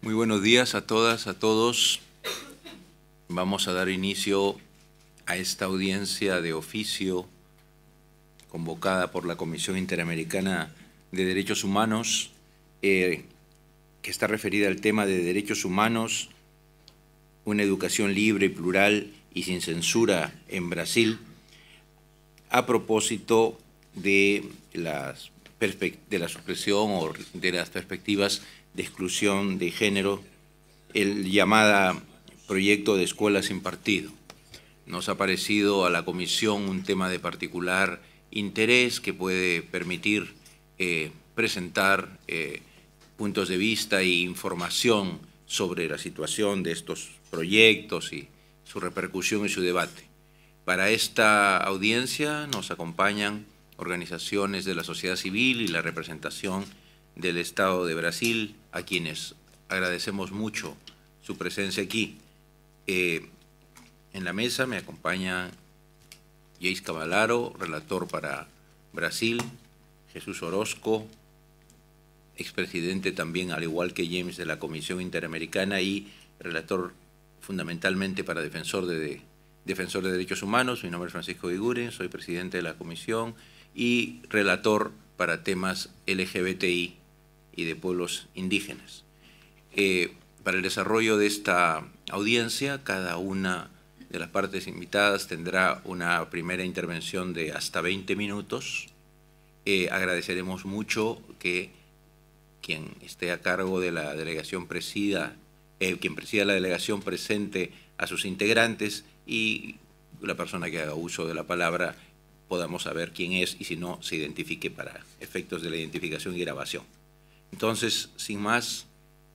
Muy buenos días a todas, a todos. Vamos a dar inicio a esta audiencia de oficio convocada por la Comisión Interamericana de Derechos Humanos, eh, que está referida al tema de derechos humanos, una educación libre plural y sin censura en Brasil, a propósito de, las de la supresión o de las perspectivas de exclusión de género, el llamado proyecto de escuelas sin partido. Nos ha parecido a la comisión un tema de particular interés que puede permitir eh, presentar eh, puntos de vista e información sobre la situación de estos proyectos y su repercusión y su debate. Para esta audiencia nos acompañan organizaciones de la sociedad civil y la representación del Estado de Brasil, a quienes agradecemos mucho su presencia aquí. Eh, en la mesa me acompaña Jace Cavalaro, relator para Brasil, Jesús Orozco, expresidente también, al igual que James, de la Comisión Interamericana y relator fundamentalmente para defensor de, defensor de derechos humanos. Mi nombre es Francisco Iguren, soy presidente de la comisión y relator para temas LGBTI y de pueblos indígenas. Eh, para el desarrollo de esta audiencia, cada una de las partes invitadas tendrá una primera intervención de hasta 20 minutos. Eh, agradeceremos mucho que quien esté a cargo de la delegación presida, eh, quien presida la delegación presente a sus integrantes y la persona que haga uso de la palabra podamos saber quién es y si no se identifique para efectos de la identificación y grabación. Entonces, sin más,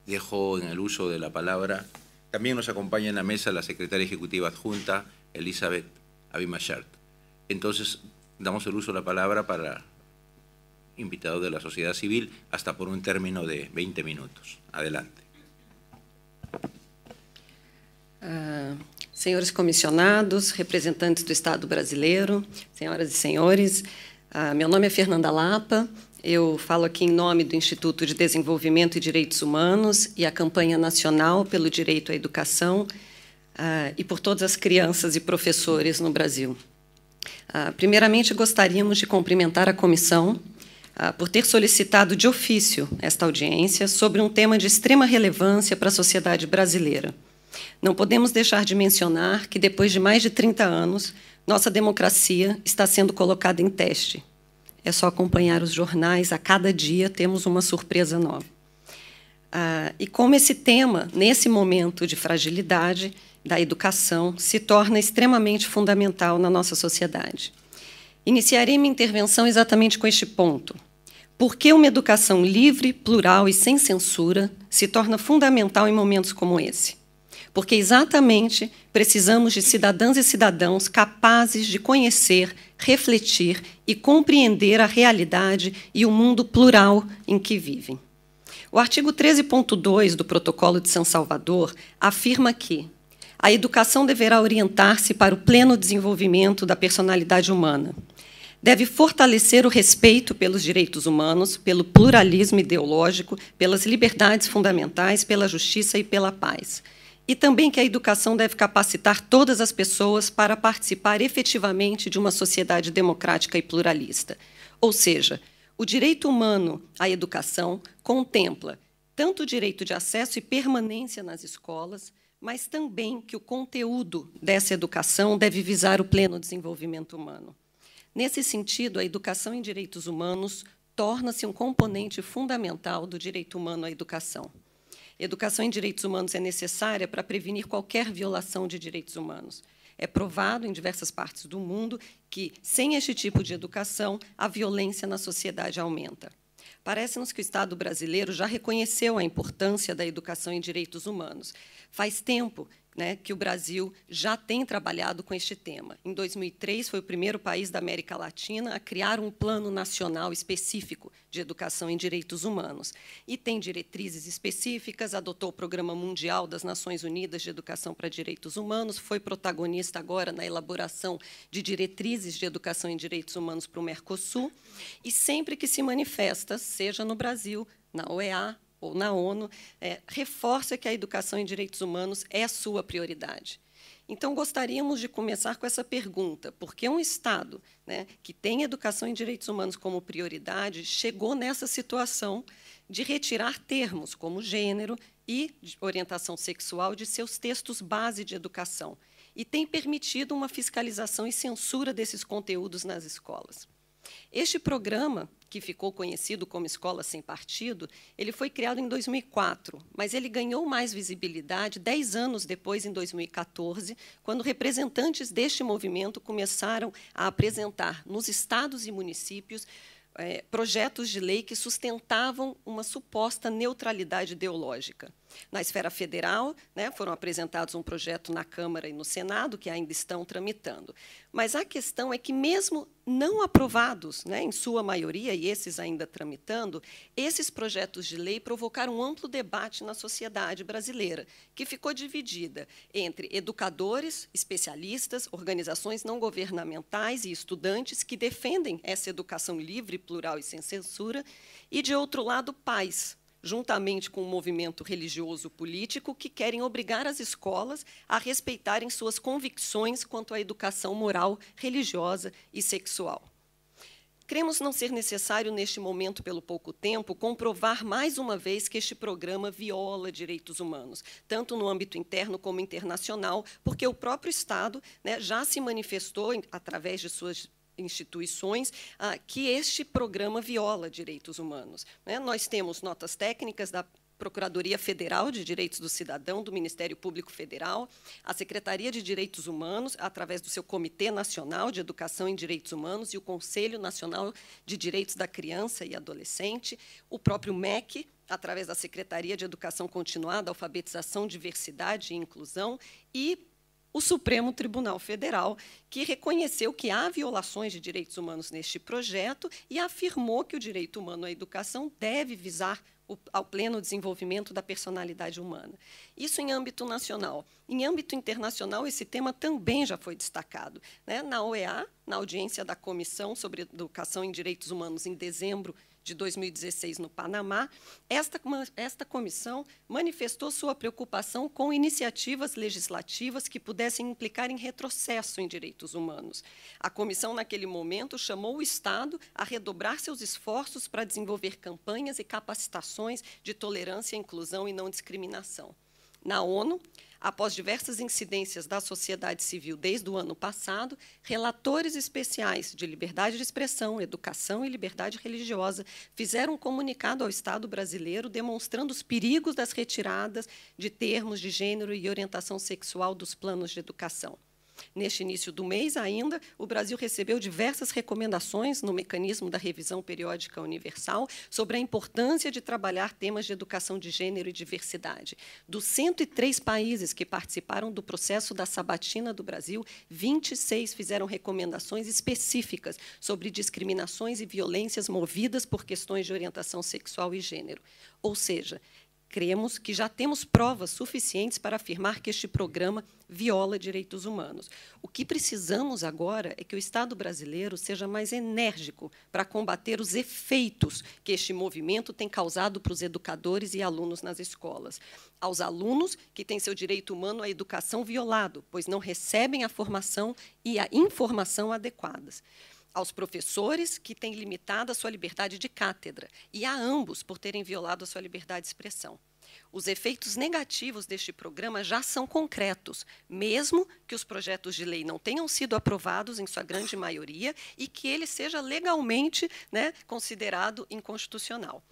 dejo en el uso de la palabra. También nos acompaña en la mesa la secretaria ejecutiva adjunta, Elizabeth Abimachart. Entonces, damos el uso de la palabra para invitados de la sociedad civil hasta por un término de 20 minutos. Adelante. Ah, señores comisionados, representantes del Estado brasileiro, señoras y e señores, ah, mi nombre es Fernanda Lapa, Eu falo aqui em nome do Instituto de Desenvolvimento e Direitos Humanos e a campanha nacional pelo direito à educação uh, e por todas as crianças e professores no Brasil. Uh, primeiramente, gostaríamos de cumprimentar a comissão uh, por ter solicitado de ofício esta audiência sobre um tema de extrema relevância para a sociedade brasileira. Não podemos deixar de mencionar que, depois de mais de 30 anos, nossa democracia está sendo colocada em teste é só acompanhar os jornais, a cada dia temos uma surpresa nova. Ah, e como esse tema, nesse momento de fragilidade da educação, se torna extremamente fundamental na nossa sociedade. Iniciarei minha intervenção exatamente com este ponto. Por que uma educação livre, plural e sem censura se torna fundamental em momentos como esse? Porque exatamente precisamos de cidadãs e cidadãos capazes de conhecer refletir e compreender a realidade e o mundo plural em que vivem. O artigo 13.2 do Protocolo de São Salvador afirma que a educação deverá orientar-se para o pleno desenvolvimento da personalidade humana. Deve fortalecer o respeito pelos direitos humanos, pelo pluralismo ideológico, pelas liberdades fundamentais, pela justiça e pela paz e também que a educação deve capacitar todas as pessoas para participar efetivamente de uma sociedade democrática e pluralista. Ou seja, o direito humano à educação contempla tanto o direito de acesso e permanência nas escolas, mas também que o conteúdo dessa educação deve visar o pleno desenvolvimento humano. Nesse sentido, a educação em direitos humanos torna-se um componente fundamental do direito humano à educação. Educação em direitos humanos é necessária para prevenir qualquer violação de direitos humanos. É provado em diversas partes do mundo que, sem este tipo de educação, a violência na sociedade aumenta. Parece-nos que o Estado brasileiro já reconheceu a importância da educação em direitos humanos. Faz tempo né, que o Brasil já tem trabalhado com este tema. Em 2003, foi o primeiro país da América Latina a criar um plano nacional específico de educação em direitos humanos. E tem diretrizes específicas, adotou o Programa Mundial das Nações Unidas de Educação para Direitos Humanos, foi protagonista agora na elaboração de diretrizes de educação em direitos humanos para o Mercosul, e sempre que se manifesta, seja no Brasil, na OEA, ou tipo, na ONU, é, reforça que a educação em direitos humanos é sua prioridade. Então, gostaríamos de começar com essa pergunta: por que um Estado né, que tem educação em direitos humanos como prioridade chegou nessa situação de retirar termos como gênero e orientação sexual de seus textos base de educação e tem permitido uma fiscalização e censura desses conteúdos nas escolas? Este programa, que ficou conhecido como Escola Sem Partido, ele foi criado em 2004, mas ele ganhou mais visibilidade dez anos depois, em 2014, quando representantes deste movimento começaram a apresentar nos estados e municípios eh, projetos de lei que sustentavam uma suposta neutralidade ideológica. Na esfera federal, né, foram apresentados um projeto na Câmara e no Senado, que ainda estão tramitando. Mas a questão é que, mesmo não aprovados, né, em sua maioria, e esses ainda tramitando, esses projetos de lei provocaram um amplo debate na sociedade brasileira, que ficou dividida entre educadores, especialistas, organizações não governamentais e estudantes que defendem essa educação livre, plural e sem censura, e, de outro lado, pais, juntamente com o movimento religioso político, que querem obrigar as escolas a respeitarem suas convicções quanto à educação moral, religiosa e sexual. Cremos não ser necessário, neste momento, pelo pouco tempo, comprovar mais uma vez que este programa viola direitos humanos, tanto no âmbito interno como internacional, porque o próprio Estado né, já se manifestou, através de suas instituições ah, que este programa viola direitos humanos. Né? Nós temos notas técnicas da Procuradoria Federal de Direitos do Cidadão, do Ministério Público Federal, a Secretaria de Direitos Humanos, através do seu Comitê Nacional de Educação em Direitos Humanos e o Conselho Nacional de Direitos da Criança e Adolescente, o próprio MEC, através da Secretaria de Educação Continuada, Alfabetização, Diversidade e Inclusão, e o Supremo Tribunal Federal, que reconheceu que há violações de direitos humanos neste projeto e afirmou que o direito humano à educação deve visar o, ao pleno desenvolvimento da personalidade humana. Isso em âmbito nacional. Em âmbito internacional, esse tema também já foi destacado. Né? Na OEA, na audiência da Comissão sobre Educação em Direitos Humanos, em dezembro de 2016 no Panamá, esta, esta comissão manifestou sua preocupação com iniciativas legislativas que pudessem implicar em retrocesso em direitos humanos. A comissão, naquele momento, chamou o Estado a redobrar seus esforços para desenvolver campanhas e capacitações de tolerância, inclusão e não discriminação na ONU, após diversas incidências da sociedade civil desde o ano passado, relatores especiais de liberdade de expressão, educação e liberdade religiosa fizeram um comunicado ao Estado brasileiro demonstrando os perigos das retiradas de termos de gênero e orientação sexual dos planos de educação. Neste início do mês, ainda, o Brasil recebeu diversas recomendações no mecanismo da revisão periódica universal sobre a importância de trabalhar temas de educação de gênero e diversidade. Dos 103 países que participaram do processo da sabatina do Brasil, 26 fizeram recomendações específicas sobre discriminações e violências movidas por questões de orientação sexual e gênero. Ou seja, cremos que já temos provas suficientes para afirmar que este programa viola direitos humanos. O que precisamos agora é que o Estado brasileiro seja mais enérgico para combater os efeitos que este movimento tem causado para os educadores e alunos nas escolas. Aos alunos que têm seu direito humano à educação violado, pois não recebem a formação e a informação adequadas aos professores, que têm limitado a sua liberdade de cátedra, e a ambos por terem violado a sua liberdade de expressão. Os efeitos negativos deste programa já são concretos, mesmo que os projetos de lei não tenham sido aprovados, em sua grande maioria, e que ele seja legalmente né, considerado inconstitucional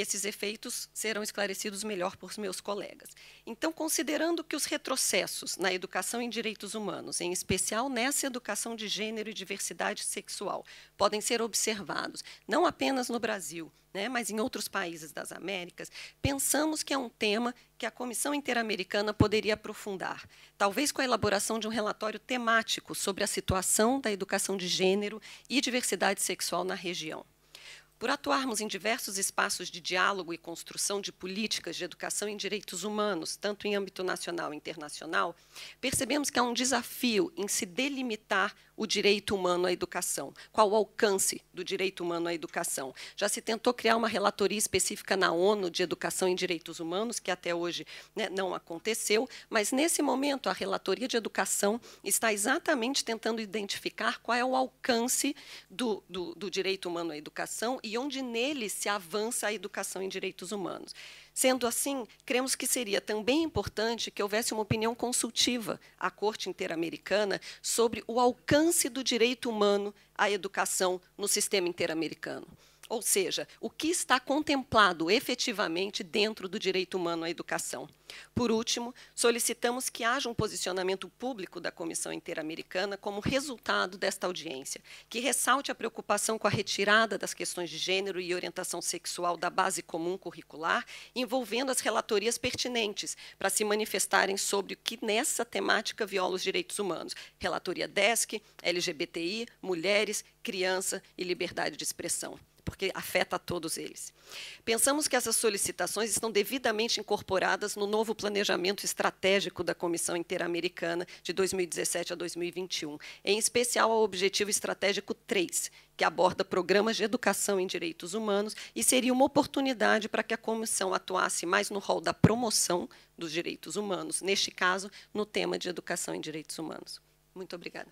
esses efeitos serão esclarecidos melhor por meus colegas. Então, considerando que os retrocessos na educação em direitos humanos, em especial nessa educação de gênero e diversidade sexual, podem ser observados não apenas no Brasil, né, mas em outros países das Américas, pensamos que é um tema que a Comissão Interamericana poderia aprofundar, talvez com a elaboração de um relatório temático sobre a situação da educação de gênero e diversidade sexual na região. Por atuarmos em diversos espaços de diálogo e construção de políticas de educação em direitos humanos, tanto em âmbito nacional e internacional, percebemos que há um desafio em se delimitar o direito humano à educação, qual o alcance do direito humano à educação. Já se tentou criar uma relatoria específica na ONU de educação em direitos humanos, que até hoje né, não aconteceu, mas nesse momento a relatoria de educação está exatamente tentando identificar qual é o alcance do, do, do direito humano à educação e onde nele se avança a educação em direitos humanos. Sendo assim, cremos que seria também importante que houvesse uma opinião consultiva à Corte Interamericana sobre o alcance do direito humano à educação no sistema interamericano. Ou seja, o que está contemplado efetivamente dentro do direito humano à educação. Por último, solicitamos que haja um posicionamento público da Comissão Interamericana como resultado desta audiência, que ressalte a preocupação com a retirada das questões de gênero e orientação sexual da base comum curricular, envolvendo as relatorias pertinentes para se manifestarem sobre o que nessa temática viola os direitos humanos. Relatoria DESC, LGBTI, mulheres, criança e liberdade de expressão porque afeta a todos eles. Pensamos que essas solicitações estão devidamente incorporadas no novo planejamento estratégico da Comissão Interamericana de 2017 a 2021, em especial ao objetivo estratégico 3, que aborda programas de educação em direitos humanos e seria uma oportunidade para que a comissão atuasse mais no rol da promoção dos direitos humanos, neste caso, no tema de educação em direitos humanos. Muito obrigada.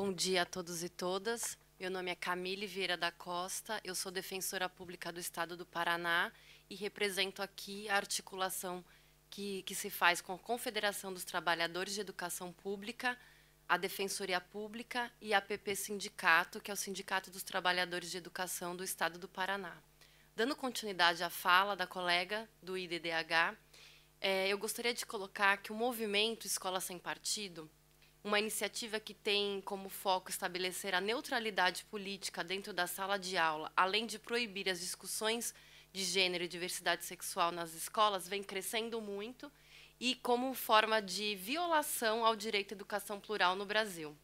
Bom dia a todos e todas. Meu nome é Camille Vieira da Costa, eu sou defensora pública do Estado do Paraná e represento aqui a articulação que, que se faz com a Confederação dos Trabalhadores de Educação Pública, a Defensoria Pública e a PP Sindicato, que é o Sindicato dos Trabalhadores de Educação do Estado do Paraná. Dando continuidade à fala da colega do IDDH, é, eh, eu gostaria de colocar que o movimento Escola Sem Partido uma iniciativa que tem como foco estabelecer a neutralidade política dentro da sala de aula, além de proibir as discussões de gênero e diversidade sexual nas escolas, vem crescendo muito e como forma de violação ao direito à educação plural no Brasil.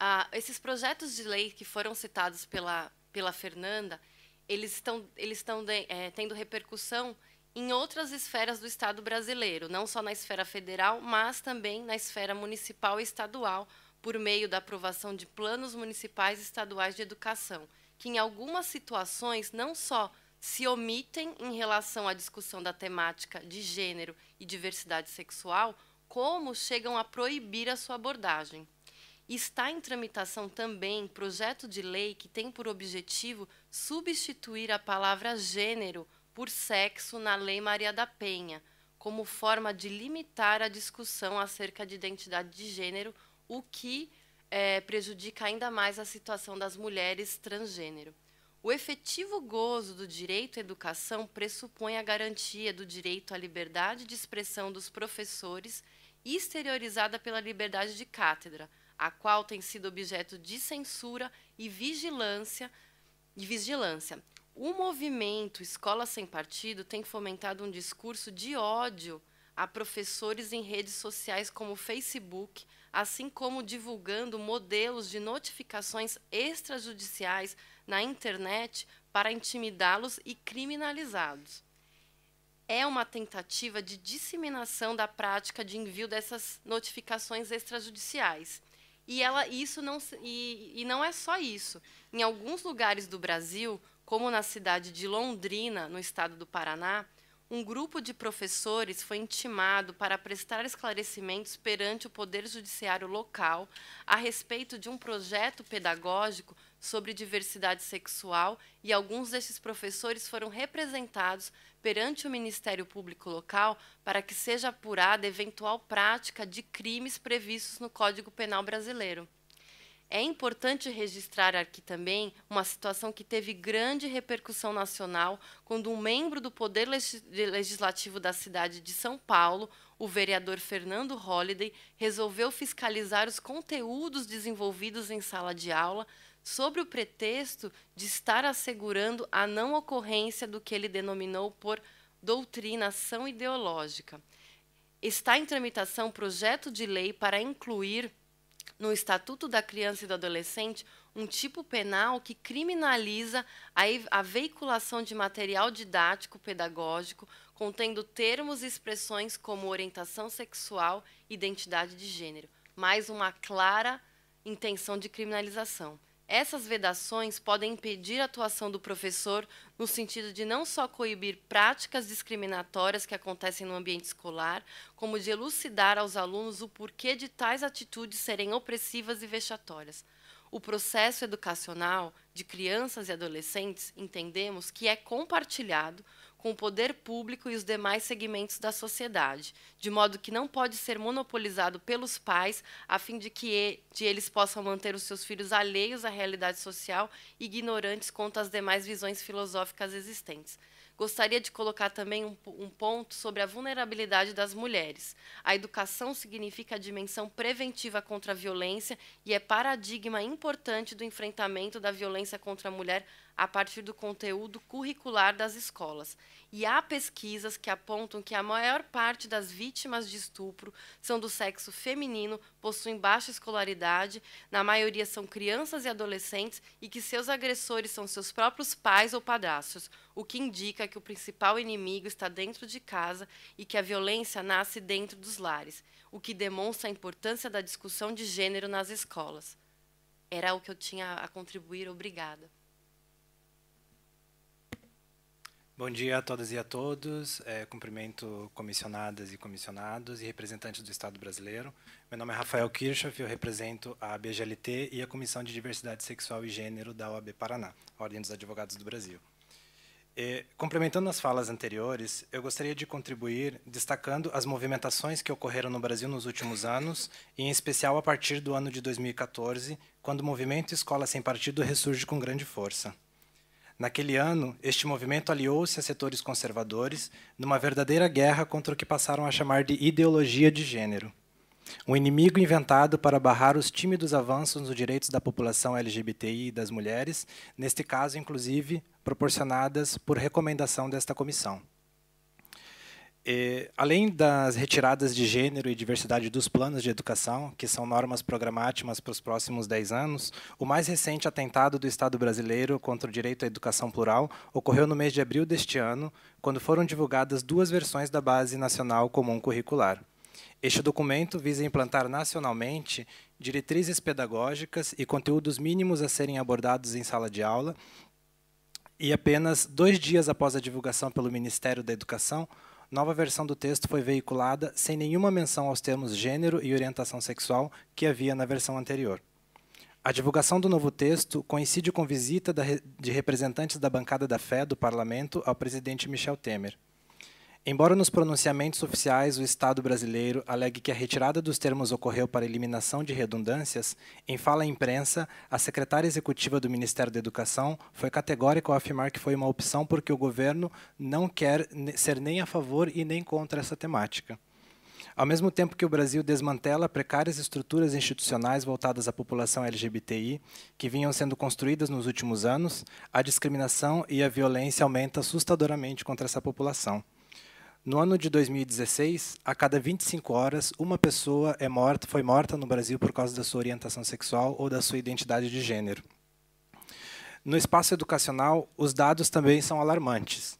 Ah, esses projetos de lei que foram citados pela, pela Fernanda, eles estão, eles estão de, é, tendo repercussão em outras esferas do Estado brasileiro, não só na esfera federal, mas também na esfera municipal e estadual, por meio da aprovação de planos municipais e estaduais de educação, que em algumas situações não só se omitem em relação à discussão da temática de gênero e diversidade sexual, como chegam a proibir a sua abordagem. Está em tramitação também projeto de lei que tem por objetivo substituir a palavra gênero por sexo na Lei Maria da Penha, como forma de limitar a discussão acerca de identidade de gênero, o que é, prejudica ainda mais a situação das mulheres transgênero. O efetivo gozo do direito à educação pressupõe a garantia do direito à liberdade de expressão dos professores, exteriorizada pela liberdade de cátedra, a qual tem sido objeto de censura e vigilância, vigilância o movimento Escola Sem Partido tem fomentado um discurso de ódio a professores em redes sociais como Facebook, assim como divulgando modelos de notificações extrajudiciais na internet para intimidá-los e criminalizá-los. É uma tentativa de disseminação da prática de envio dessas notificações extrajudiciais. E ela isso não e, e não é só isso. Em alguns lugares do Brasil, como na cidade de Londrina, no estado do Paraná, um grupo de professores foi intimado para prestar esclarecimentos perante o Poder Judiciário local a respeito de um projeto pedagógico sobre diversidade sexual e alguns desses professores foram representados perante o Ministério Público local para que seja apurada eventual prática de crimes previstos no Código Penal brasileiro. É importante registrar aqui também uma situação que teve grande repercussão nacional quando um membro do Poder Legislativo da cidade de São Paulo, o vereador Fernando Holliday, resolveu fiscalizar os conteúdos desenvolvidos em sala de aula sobre o pretexto de estar assegurando a não ocorrência do que ele denominou por doutrinação ideológica. Está em tramitação projeto de lei para incluir no Estatuto da Criança e do Adolescente um tipo penal que criminaliza a, a veiculação de material didático pedagógico contendo termos e expressões como orientação sexual e identidade de gênero. Mais uma clara intenção de criminalização. Essas vedações podem impedir a atuação do professor no sentido de não só coibir práticas discriminatórias que acontecem no ambiente escolar, como de elucidar aos alunos o porquê de tais atitudes serem opressivas e vexatórias. O processo educacional de crianças e adolescentes, entendemos que é compartilhado com o poder público e os demais segmentos da sociedade, de modo que não pode ser monopolizado pelos pais, a fim de que de eles possam manter os seus filhos alheios à realidade social, ignorantes quanto às demais visões filosóficas existentes. Gostaria de colocar também um, um ponto sobre a vulnerabilidade das mulheres. A educação significa a dimensão preventiva contra a violência e é paradigma importante do enfrentamento da violência contra a mulher a partir do conteúdo curricular das escolas. E há pesquisas que apontam que a maior parte das vítimas de estupro são do sexo feminino, possuem baixa escolaridade, na maioria são crianças e adolescentes e que seus agressores são seus próprios pais ou padrastos, o que indica que o principal inimigo está dentro de casa e que a violência nasce dentro dos lares, o que demonstra a importância da discussão de gênero nas escolas. Era o que eu tinha a contribuir, obrigada. Bom dia a todas e a todos. É, cumprimento comissionadas e comissionados e representantes do Estado brasileiro. Meu nome é Rafael Kirchhoff, eu represento a BGLT e a Comissão de Diversidade Sexual e Gênero da OAB Paraná, Ordem dos Advogados do Brasil. E, é, complementando as falas anteriores, eu gostaria de contribuir destacando as movimentações que ocorreram no Brasil nos últimos anos, e em especial a partir do ano de 2014, quando o movimento Escola Sem Partido ressurge com grande força. Naquele ano, este movimento aliou-se a setores conservadores numa verdadeira guerra contra o que passaram a chamar de ideologia de gênero. Um inimigo inventado para barrar os tímidos avanços nos direitos da população LGBTI e das mulheres, neste caso, inclusive, proporcionadas por recomendação desta comissão. É, além das retiradas de gênero e diversidade dos planos de educação, que são normas programáticas para os próximos 10 anos, o mais recente atentado do Estado brasileiro contra o direito à educação plural ocorreu no mês de abril deste ano, quando foram divulgadas duas versões da Base Nacional Comum Curricular. Este documento visa implantar nacionalmente diretrizes pedagógicas e conteúdos mínimos a serem abordados em sala de aula. E apenas dois dias após a divulgação pelo Ministério da Educação, nova versão do texto foi veiculada sem nenhuma menção aos termos gênero e orientação sexual que havia na versão anterior. A divulgação do novo texto coincide com visita de representantes da bancada da fé do parlamento ao presidente Michel Temer. Embora nos pronunciamentos oficiais o Estado brasileiro alegue que a retirada dos termos ocorreu para eliminação de redundâncias, em fala à imprensa, a secretária executiva do Ministério da Educação foi categórica ao afirmar que foi uma opção porque o governo não quer ser nem a favor e nem contra essa temática. Ao mesmo tempo que o Brasil desmantela precárias estruturas institucionais voltadas à população LGBTI, que vinham sendo construídas nos últimos anos, a discriminação e a violência aumentam assustadoramente contra essa população. No ano de 2016, a cada 25 horas, uma pessoa é morta, foi morta no Brasil por causa da sua orientação sexual ou da sua identidade de gênero. No espaço educacional, os dados também são alarmantes.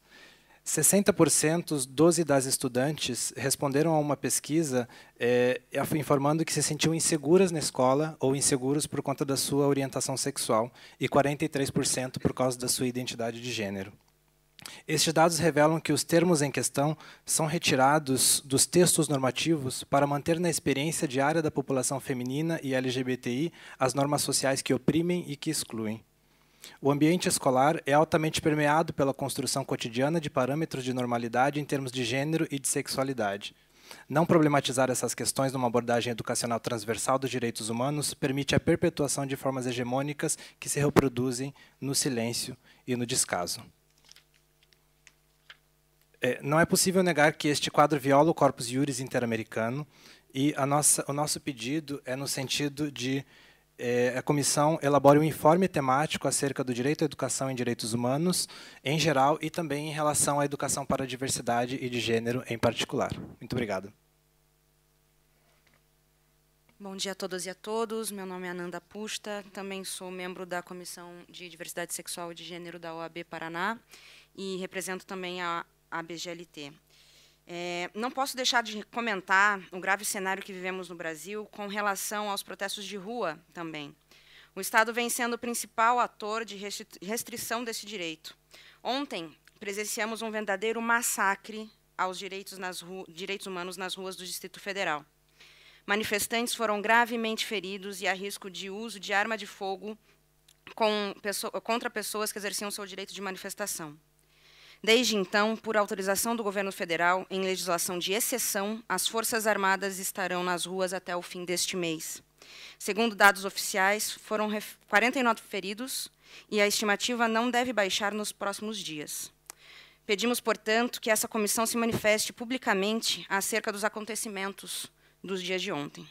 60% dos e das estudantes responderam a uma pesquisa é, informando que se sentiam inseguras na escola ou inseguros por conta da sua orientação sexual e 43% por causa da sua identidade de gênero. Estes dados revelam que os termos em questão são retirados dos textos normativos para manter na experiência diária da população feminina e LGBTI as normas sociais que oprimem e que excluem. O ambiente escolar é altamente permeado pela construção cotidiana de parâmetros de normalidade em termos de gênero e de sexualidade. Não problematizar essas questões numa abordagem educacional transversal dos direitos humanos permite a perpetuação de formas hegemônicas que se reproduzem no silêncio e no descaso. É, não é possível negar que este quadro viola o corpus iuris interamericano e nossa, o nosso pedido é no sentido de é, a comissão elabore um informe temático acerca do direito à educação em direitos humanos em geral e também em relação à educação para a diversidade e de gênero em particular. Muito obrigado. Bom dia a todas e a todos. Meu nome é Ananda Pusta, também sou membro da Comissão de Diversidade Sexual e de Gênero da OAB Paraná e represento também a a BGLT. É, não posso deixar de comentar o grave cenário que vivemos no Brasil com relação aos protestos de rua também. O Estado vem sendo o principal ator de restrição desse direito. Ontem, presenciamos um verdadeiro massacre aos direitos, direitos humanos nas ruas do Distrito Federal. Manifestantes foram gravemente feridos e a risco de uso de arma de fogo com, contra pessoas que exerciam seu direito de manifestação. Desde então, por autorização do governo federal, em legislação de exceção, as Forças Armadas estarão nas ruas até o fim deste mês. Segundo dados oficiais, foram 49 feridos e a estimativa não deve baixar nos próximos dias. Pedimos, portanto, que essa comissão se manifeste publicamente acerca dos acontecimentos dos dias de ontem.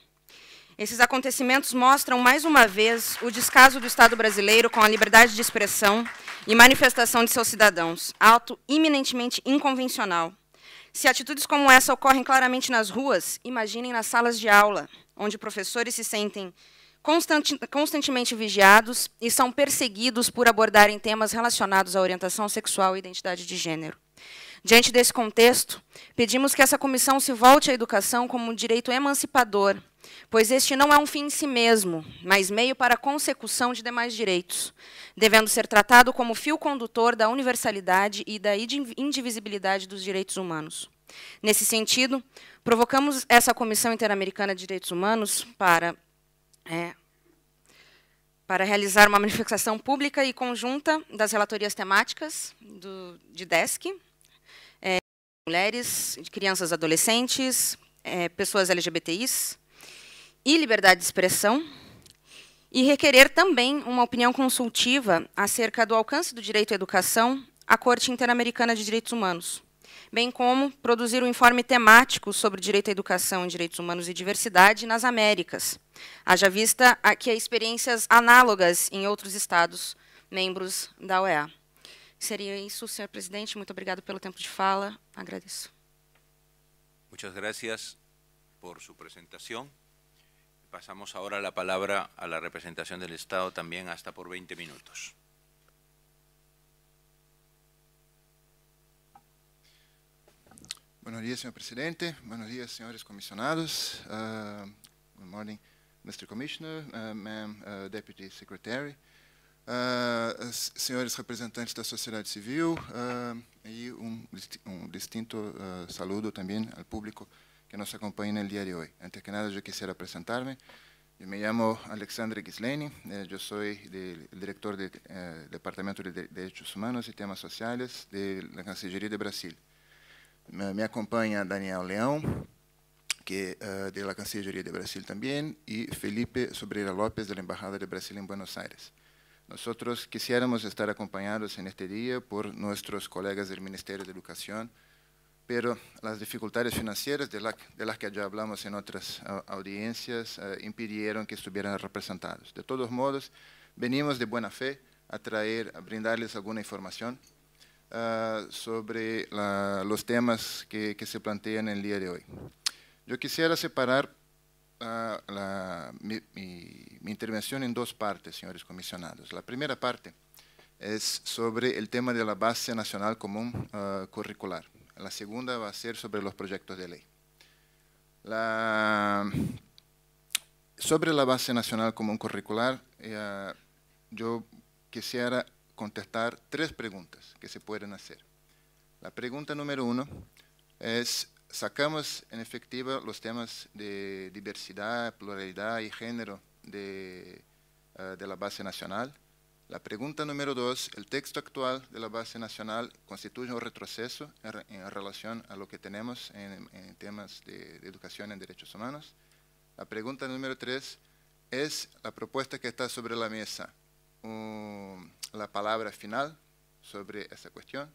Esses acontecimentos mostram mais uma vez o descaso do Estado brasileiro com a liberdade de expressão e manifestação de seus cidadãos, ato iminentemente inconvencional. Se atitudes como essa ocorrem claramente nas ruas, imaginem nas salas de aula, onde professores se sentem constantemente vigiados e são perseguidos por abordarem temas relacionados à orientação sexual e identidade de gênero. Diante desse contexto, pedimos que essa comissão se volte à educação como um direito emancipador pois este não é um fim em si mesmo, mas meio para a consecução de demais direitos, devendo ser tratado como fio condutor da universalidade e da indivisibilidade dos direitos humanos. Nesse sentido, provocamos essa Comissão Interamericana de Direitos Humanos para, é, para realizar uma manifestação pública e conjunta das relatorias temáticas do, de DESC, é, mulheres, crianças adolescentes, é, pessoas LGBTIs, e liberdade de expressão, e requerer também uma opinião consultiva acerca do alcance do direito à educação à Corte Interamericana de Direitos Humanos, bem como produzir um informe temático sobre direito à educação direitos humanos e diversidade nas Américas, haja vista que há experiências análogas em outros estados membros da OEA. Seria isso, senhor presidente. Muito obrigado pelo tempo de fala. Agradeço. Muchas gracias por sua apresentação. Pasamos ahora la palabra a la representación del Estado también hasta por 20 minutos. Buenos días, señor presidente. Buenos días, señores comisionados. Buenos uh, días, morning, Mr. Commissioner, uh, ma'am, uh, Deputy Secretary. Uh, representantes la sociedad civil uh, y un distinto saludo también al público que nos acompañen el día de hoy. Antes que nada, yo quisiera presentarme. Yo me llamo Alexandre Gisleni, eh, yo soy el director del eh, Departamento de, Derechos Humanos y Temas Sociales de la Cancillería de Brasil. Me, acompaña Daniel León, que, eh, de la Cancillería de Brasil también, y Felipe Sobreira López de la Embajada de Brasil en Buenos Aires. Nosotros quisiéramos estar acompañados en este día por nuestros colegas del Ministerio de Educación, pero las dificultades financieras de, las que ya hablamos en otras audiencias eh, impidieron que estuvieran representados. De todos modos, venimos de buena fe a traer, a brindarles alguna información eh, sobre los temas que, se plantean el día de hoy. Yo quisiera separar eh, mi intervención en dos partes, señores comisionados. La primera parte es sobre el tema de la base nacional común curricular. La segunda va a ser sobre los proyectos de ley. sobre la base nacional común curricular, eh, yo quisiera contestar tres preguntas que se pueden hacer. La pregunta número uno es, ¿sacamos en efectivo los temas de diversidad, pluralidad y género de, eh, de la base nacional? La pregunta número dos, ¿el texto actual de la base nacional constituye un retroceso en, relación a lo que tenemos en, temas de, educación en derechos humanos? La pregunta número tres, ¿es la propuesta que está sobre la mesa la palabra final sobre esa cuestión?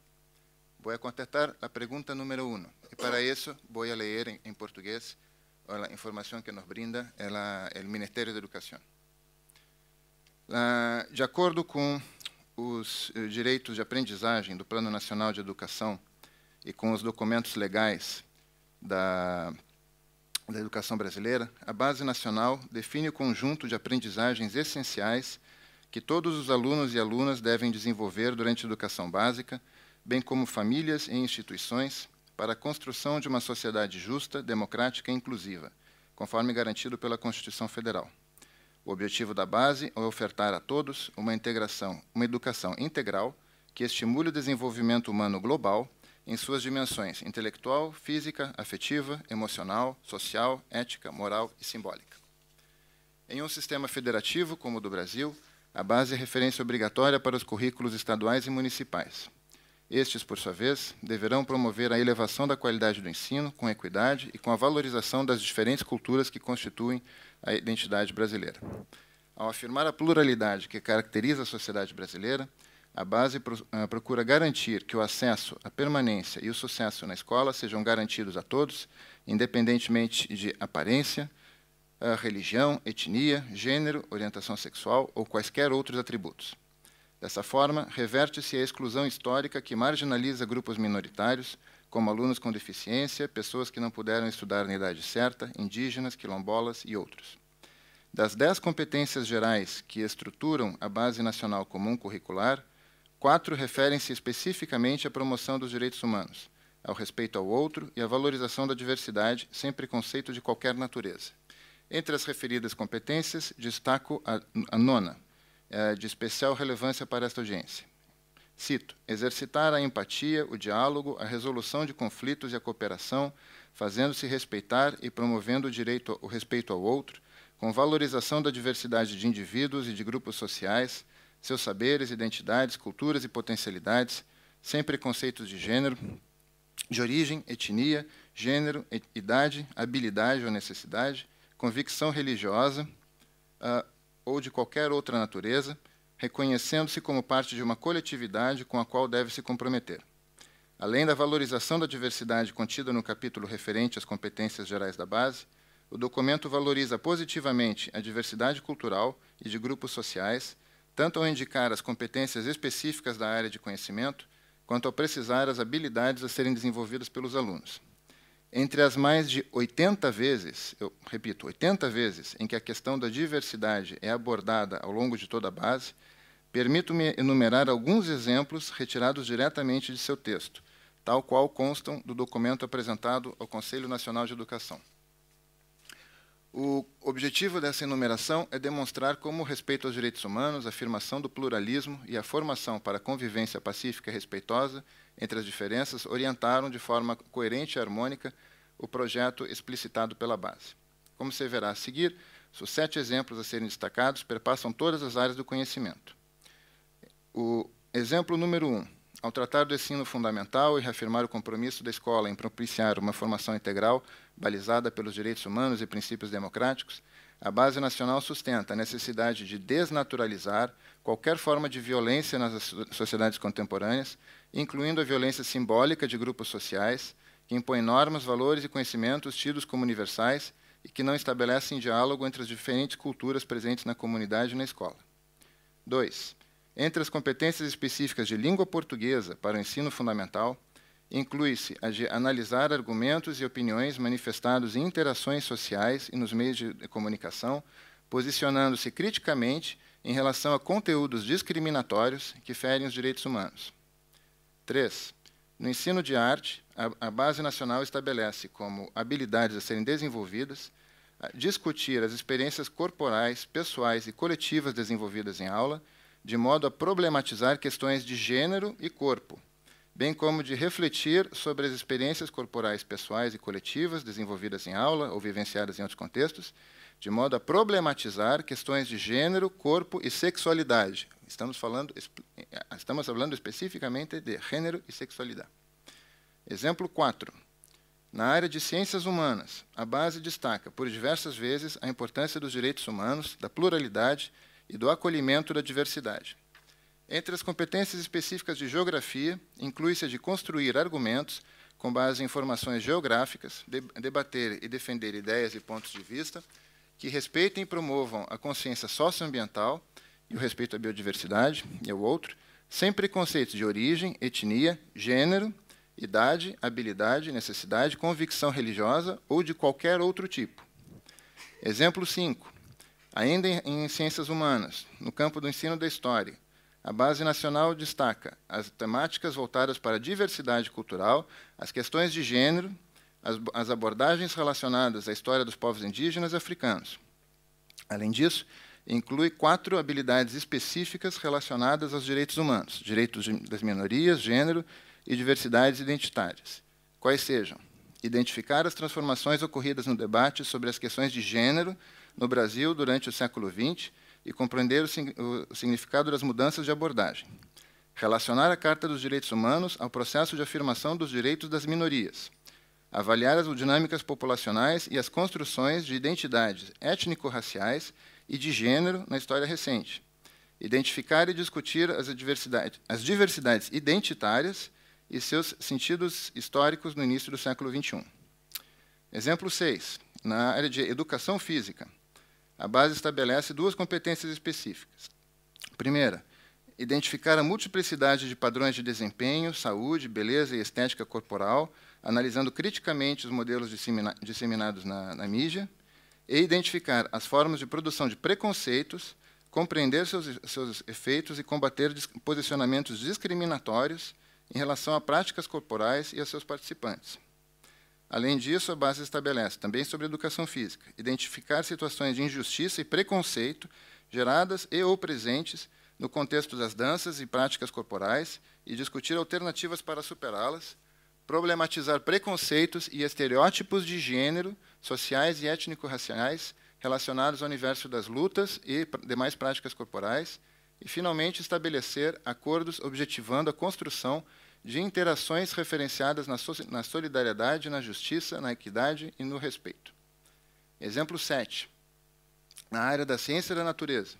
Voy a contestar la pregunta número uno y para eso voy a leer en, portugués la información que nos brinda el Ministerio de Educación. Ah, de acordo com os eh, direitos de aprendizagem do Plano Nacional de Educação e com os documentos legais da, da educação brasileira, a Base Nacional define o conjunto de aprendizagens essenciais que todos os alunos e alunas devem desenvolver durante a educação básica, bem como famílias e instituições, para a construção de uma sociedade justa, democrática e inclusiva, conforme garantido pela Constituição Federal. O objetivo da base é ofertar a todos uma integração, uma educação integral que estimule o desenvolvimento humano global em suas dimensões intelectual, física, afetiva, emocional, social, ética, moral e simbólica. Em um sistema federativo como o do Brasil, a base é referência obrigatória para os currículos estaduais e municipais. Estes, por sua vez, deverão promover a elevação da qualidade do ensino com equidade e com a valorização das diferentes culturas que constituem a identidade brasileira. Ao afirmar a pluralidade que caracteriza a sociedade brasileira, a base ah, procura garantir que o acesso, a permanência e o sucesso na escola sejam garantidos a todos, independentemente de aparência, ah, religião, etnia, gênero, orientação sexual ou quaisquer outros atributos. Dessa forma, reverte-se a exclusão histórica que marginaliza grupos minoritários, como alunos com deficiência, pessoas que não puderam estudar na idade certa, indígenas, quilombolas e outros. Das dez competências gerais que estruturam a Base Nacional Comum Curricular, quatro referem-se especificamente à promoção dos direitos humanos, ao respeito ao outro e à valorização da diversidade, sem preconceito de qualquer natureza. Entre as referidas competências, destaco a, a nona, é, de especial relevância para esta audiência. Cito: exercitar a empatia, o diálogo, a resolução de conflitos e a cooperação, fazendo-se respeitar e promovendo o, direito, o respeito ao outro, com valorização da diversidade de indivíduos e de grupos sociais, seus saberes, identidades, culturas e potencialidades, sem preconceitos de gênero, de origem, etnia, gênero, idade, habilidade ou necessidade, convicção religiosa, uh, ou de qualquer outra natureza, reconhecendo-se como parte de uma coletividade com a qual deve se comprometer. Além da valorização da diversidade contida no capítulo referente às competências gerais da base, o documento valoriza positivamente a diversidade cultural e de grupos sociais, tanto ao indicar as competências específicas da área de conhecimento, quanto ao precisar as habilidades a serem desenvolvidas pelos alunos. Entre as mais de 80 vezes, eu repito, 80 vezes em que a questão da diversidade é abordada ao longo de toda a base, permito-me enumerar alguns exemplos retirados diretamente de seu texto, tal qual constam do documento apresentado ao Conselho Nacional de Educação. O objetivo dessa enumeração é demonstrar como o respeito aos direitos humanos, a afirmação do pluralismo e a formação para a convivência pacífica e respeitosa entre as diferenças orientaram de forma coerente e harmônica o projeto explicitado pela base. Como se verá a seguir, os sete exemplos a serem destacados perpassam todas as áreas do conhecimento. O exemplo número um, ao tratar do ensino fundamental e reafirmar o compromisso da escola em propiciar uma formação integral balizada pelos direitos humanos e princípios democráticos, a Base Nacional sustenta a necessidade de desnaturalizar qualquer forma de violência nas sociedades contemporâneas, incluindo a violência simbólica de grupos sociais, que impõe normas, valores e conhecimentos tidos como universais e que não estabelecem diálogo entre as diferentes culturas presentes na comunidade e na escola. 2. Entre as competências específicas de língua portuguesa para o ensino fundamental, inclui-se a de analisar argumentos e opiniões manifestados em interações sociais e nos meios de comunicação, posicionando-se criticamente em relação a conteúdos discriminatórios que ferem os direitos humanos. 3, no ensino de arte, a, a Base Nacional estabelece como habilidades a serem desenvolvidas a discutir as experiências corporais, pessoais e coletivas desenvolvidas em aula, de modo a problematizar questões de gênero e corpo, bem como de refletir sobre as experiências corporais, pessoais e coletivas desenvolvidas em aula ou vivenciadas em outros contextos, de modo a problematizar questões de gênero, corpo e sexualidade. Estamos falando, eh, estamos falando especificamente de gênero e sexualidade. Exemplo 4. Na área de ciências humanas, a base destaca por diversas vezes a importância dos direitos humanos, da pluralidade e do acolhimento da diversidade. Entre as competências específicas de geografia, inclui-se a de construir argumentos com base em informações geográficas, debater e defender ideias e pontos de vista, que respeitem e promovam a consciência socioambiental e o respeito à biodiversidade e ao outro, sem preconceitos de origem, etnia, gênero, idade, habilidade, necessidade, convicção religiosa ou de qualquer outro tipo. Exemplo 5. Ainda em ciências humanas, no campo do ensino da história, a Base Nacional destaca as temáticas voltadas para a diversidade cultural, as questões de gênero, as, as abordagens relacionadas à história dos povos indígenas e africanos. Além disso, inclui quatro habilidades específicas relacionadas aos direitos humanos, direitos das minorias, gênero e diversidades identitárias. Quais sejam? Identificar as transformações ocorridas no debate sobre as questões de gênero no Brasil durante o século XX e compreender o, o significado das mudanças de abordagem. Relacionar a Carta dos Direitos Humanos ao processo de afirmação dos direitos das minorias avaliar as dinâmicas populacionais e as construções de identidades étnico-raciais e de gênero na história recente, identificar e discutir as, as diversidades identitárias e seus sentidos históricos no início do século XXI. Exemplo 6. Na área de educação física, a base estabelece duas competências específicas. Primeira, identificar a multiplicidade de padrões de desempenho, saúde, beleza e estética corporal analisando criticamente os modelos dissemina disseminados na, na mídia e identificar as formas de produção de preconceitos, compreender seus, seus efeitos e combater posicionamentos discriminatórios em relação a práticas corporais e a seus participantes. Além disso, a base estabelece também sobre educação física, identificar situações de injustiça e preconceito geradas e ou presentes no contexto das danças e práticas corporais e discutir alternativas para superá-las, problematizar preconceitos e estereótipos de gênero, sociais e étnico-raciais relacionados ao universo das lutas e demais práticas corporais, e, finalmente, estabelecer acordos objetivando a construção de interações referenciadas na, so na solidariedade, na justiça, na equidade e no respeito. Exemplo 7. Na área da ciência da natureza,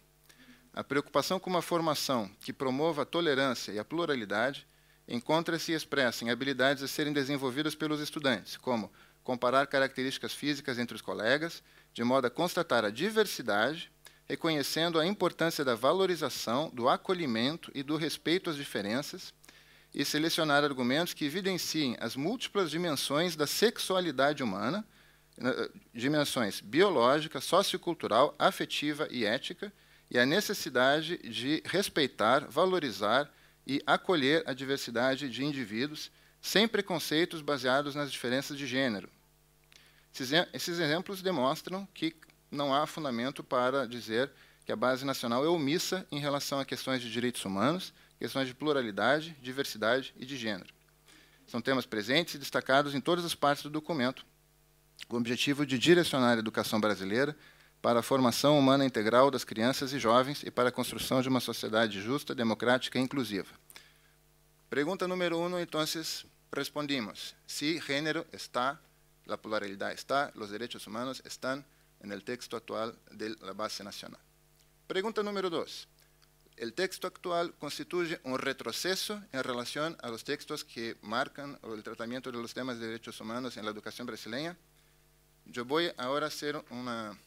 a preocupação com uma formação que promova a tolerância e a pluralidade encontra-se e expressa em habilidades a serem desenvolvidas pelos estudantes, como comparar características físicas entre os colegas, de modo a constatar a diversidade, reconhecendo a importância da valorização, do acolhimento e do respeito às diferenças, e selecionar argumentos que evidenciem as múltiplas dimensões da sexualidade humana, eh, dimensões biológica, sociocultural, afetiva e ética, e a necessidade de respeitar, valorizar e acolher a diversidade de indivíduos sem preconceitos baseados nas diferenças de gênero. Esses exemplos demonstram que não há fundamento para dizer que a base nacional é omissa em relação a questões de direitos humanos, questões de pluralidade, diversidade e de gênero. São temas presentes e destacados em todas as partes do documento, com o objetivo de direcionar a educação brasileira para a formação humana integral das crianças e jovens e para a construção de uma sociedade justa, democrática e inclusiva. Pergunta número um, então, respondimos: se gênero está, a pluralidade está, os direitos humanos estão no texto atual da base nacional. Pergunta número dois: o texto atual constitui um retrocesso em relação aos textos que marcam o tratamento dos temas de direitos humanos na educação brasileira? Eu vou agora fazer uma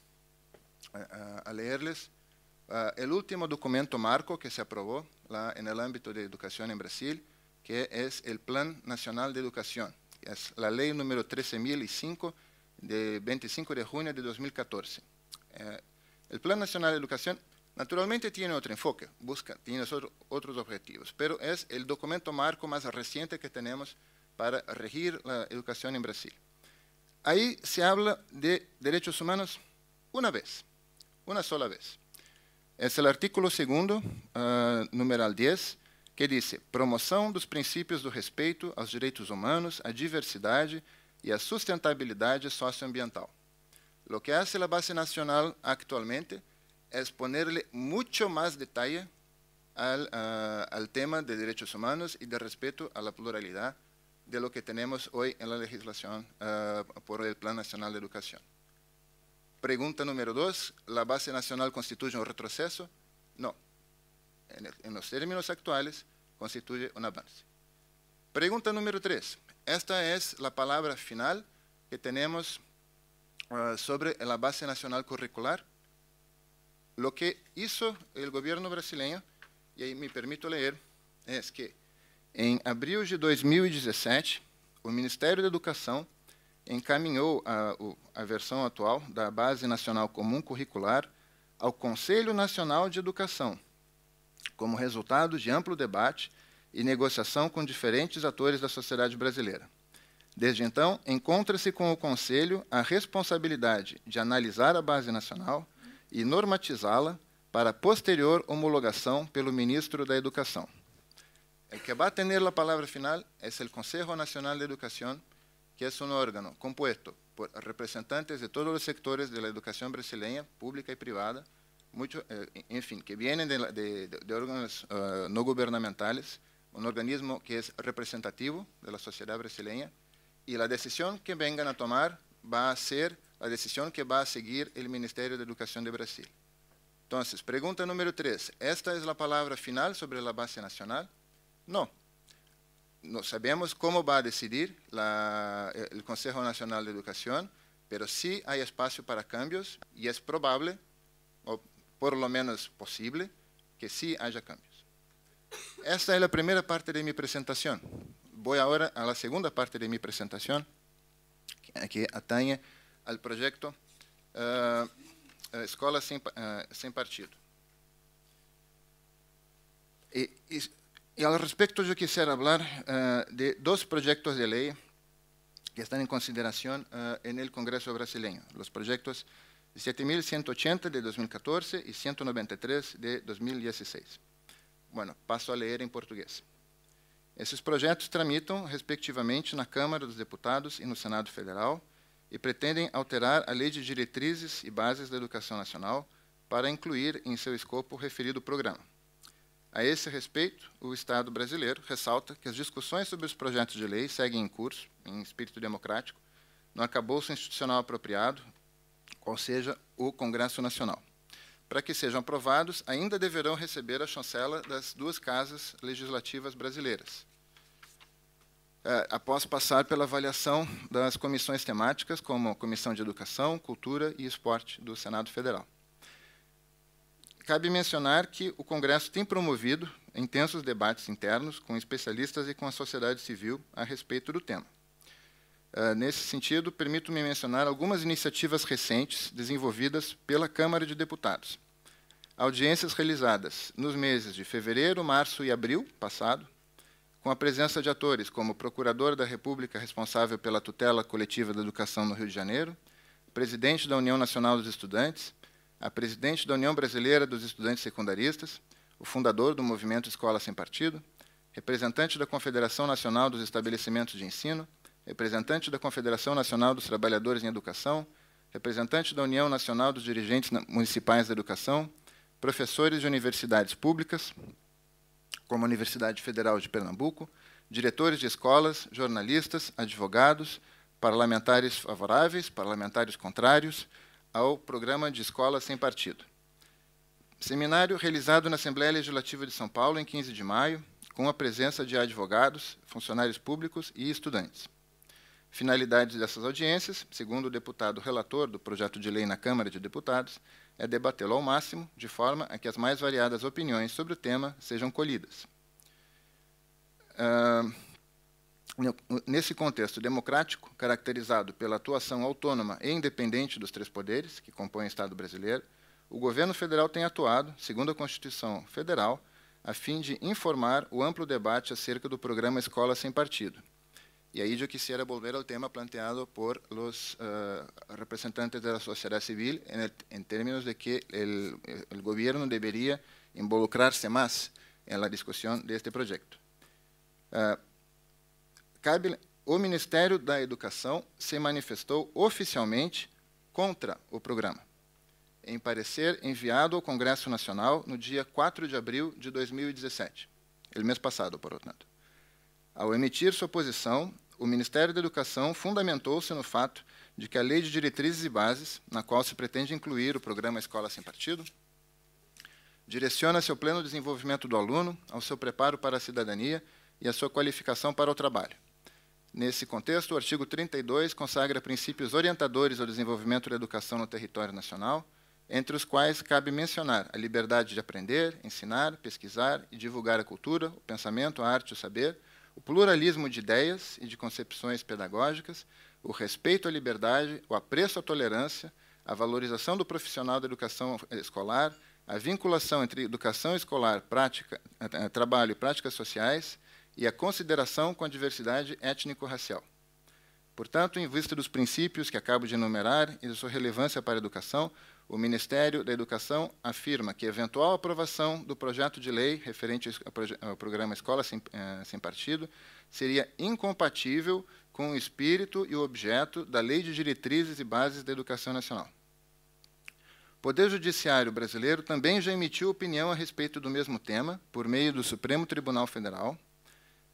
a, leerles. Ah, el último documento marco que se aprobó en el ámbito de educación en Brasil, que es el Plan Nacional de Educación. Es la ley número 13.005 de 25 de junio de 2014. Eh, el Plan Nacional de Educación naturalmente tiene otro enfoque, busca, tiene otros objetivos, pero es el documento marco más reciente que tenemos para regir la educación en Brasil. Ahí se habla de derechos humanos una vez, una sola vez. Es el artículo segundo, uh, numeral 10, que diz: promoção dos princípios do respeito aos direitos humanos, à diversidade e à sustentabilidade socioambiental. Lo que hace la base nacional actualmente es ponerle mucho más detalle al, uh, al tema de derechos humanos y de respeto a la pluralidad de lo que tenemos hoy en la legislación uh, por el Plan Nacional de Educación. Pregunta número dos, ¿la base nacional constituye un retroceso? No. En, el, en los términos actuales, constituye un avance. Pregunta número tres. Esta es la palabra final que tenemos uh, sobre la base nacional curricular. Lo que hizo el gobierno brasileño, y ahí me permito leer, es que en abril de 2017, o Ministério da Educação encaminhou a, a versão atual da Base Nacional Comum Curricular ao Conselho Nacional de Educação, como resultado de amplo debate e negociação com diferentes atores da sociedade brasileira. Desde então, encontra-se com o Conselho a responsabilidade de analisar a base nacional e normatizá-la para posterior homologação pelo ministro da Educação. El que va a tener la palabra final es el Consejo Nacional de Educación, que es un órgano compuesto por representantes de todos los sectores de la educación brasileña, pública y privada, eh, en fin, que vienen de, órganos eh, no gubernamentales, un organismo que es representativo de la sociedad brasileña, y la decisión que vengan a tomar va a ser la decisión que va a seguir el Ministerio de Educación de Brasil. Entonces, pregunta número tres, ¿esta es la palabra final sobre la base nacional? No, não sabemos como vai decidir o Conselho Nacional de Educação, mas sim há espaço para cambios e é provável ou por lo menos possível que sim haja cambios. Esta é a primeira parte de minha apresentação. Voy agora à segunda parte de minha apresentação, que atañe ao projeto uh, eh, Escola Sem, uh, Sem Partido. E, e e al respecto eu quisiera falar uh, de dois projetos de lei que estão em consideração uh, eh, Congresso brasileiro: os projetos 7180 de 2014 e 193 de 2016. Bueno, passo a leer em português. Esses projetos tramitam, respectivamente, na Câmara dos Deputados e no Senado Federal e pretendem alterar a Lei de Diretrizes e Bases da Educação Nacional para incluir em seu escopo o referido programa. A esse respeito, o Estado brasileiro ressalta que as discussões sobre os projetos de lei seguem em curso, em espírito democrático, no arcabouço institucional apropriado, qual seja o Congresso Nacional. Para que sejam aprovados, ainda deverão receber a chancela das duas casas legislativas brasileiras. É, após passar pela avaliação das comissões temáticas, como a Comissão de Educação, Cultura e Esporte do Senado Federal cabe mencionar que o Congresso tem promovido intensos debates internos com especialistas e com a sociedade civil a respeito do tema. Uh, nesse sentido, permito-me mencionar algumas iniciativas recentes desenvolvidas pela Câmara de Deputados. Audiências realizadas nos meses de fevereiro, março e abril passado, com a presença de atores como o Procurador da República responsável pela tutela coletiva da educação no Rio de Janeiro, presidente da União Nacional dos Estudantes, a presidente da União Brasileira dos Estudantes Secundaristas, o fundador do movimento Escola Sem Partido, representante da Confederação Nacional dos Estabelecimentos de Ensino, representante da Confederação Nacional dos Trabalhadores em Educação, representante da União Nacional dos Dirigentes Municipais da Educação, professores de universidades públicas, como a Universidade Federal de Pernambuco, diretores de escolas, jornalistas, advogados, parlamentares favoráveis, parlamentares contrários, ao Programa de Escola Sem Partido. Seminário realizado na Assembleia Legislativa de São Paulo em 15 de maio, com a presença de advogados, funcionários públicos e estudantes. Finalidade dessas audiências, segundo o deputado relator do projeto de lei na Câmara de Deputados, é debatê-lo ao máximo, de forma a que as mais variadas opiniões sobre o tema sejam colhidas. Uh, Nesse contexto democrático, caracterizado pela atuação autônoma e independente dos três poderes que compõem o Estado brasileiro, o governo federal tem atuado, segundo a Constituição Federal, a fim de informar o amplo debate acerca do programa Escola Sem Partido. E aí eu quisiera volver ao tema planteado por os uh, eh, representantes da sociedade civil em, termos de que o governo deveria involucrar-se mais na discussão deste projeto. Uh, eh, cabe, o Ministério da Educação se manifestou oficialmente contra o programa, em parecer enviado ao Congresso Nacional no dia 4 de abril de 2017, ele mês passado, portanto. Ao emitir sua posição, o Ministério da Educação fundamentou-se no fato de que a Lei de Diretrizes e Bases, na qual se pretende incluir o programa Escola Sem Partido, direciona seu pleno desenvolvimento do aluno ao seu preparo para a cidadania e à sua qualificação para o trabalho, Nesse contexto, o artigo 32 consagra princípios orientadores ao desenvolvimento da educação no território nacional, entre os quais cabe mencionar a liberdade de aprender, ensinar, pesquisar e divulgar a cultura, o pensamento, a arte e o saber, o pluralismo de ideias e de concepções pedagógicas, o respeito à liberdade, o apreço à tolerância, a valorização do profissional da educação escolar, a vinculação entre educação escolar, prática, eh, eh, trabalho e práticas sociais, e a consideração com a diversidade étnico-racial. Portanto, em vista dos princípios que acabo de enumerar e de sua relevância para a educação, o Ministério da Educação afirma que eventual aprovação do projeto de lei referente ao programa Escola Sem, eh, Sem Partido seria incompatível com o espírito e o objeto da Lei de Diretrizes e Bases da Educação Nacional. O Poder Judiciário brasileiro também já emitiu opinião a respeito do mesmo tema, por meio do Supremo Tribunal Federal,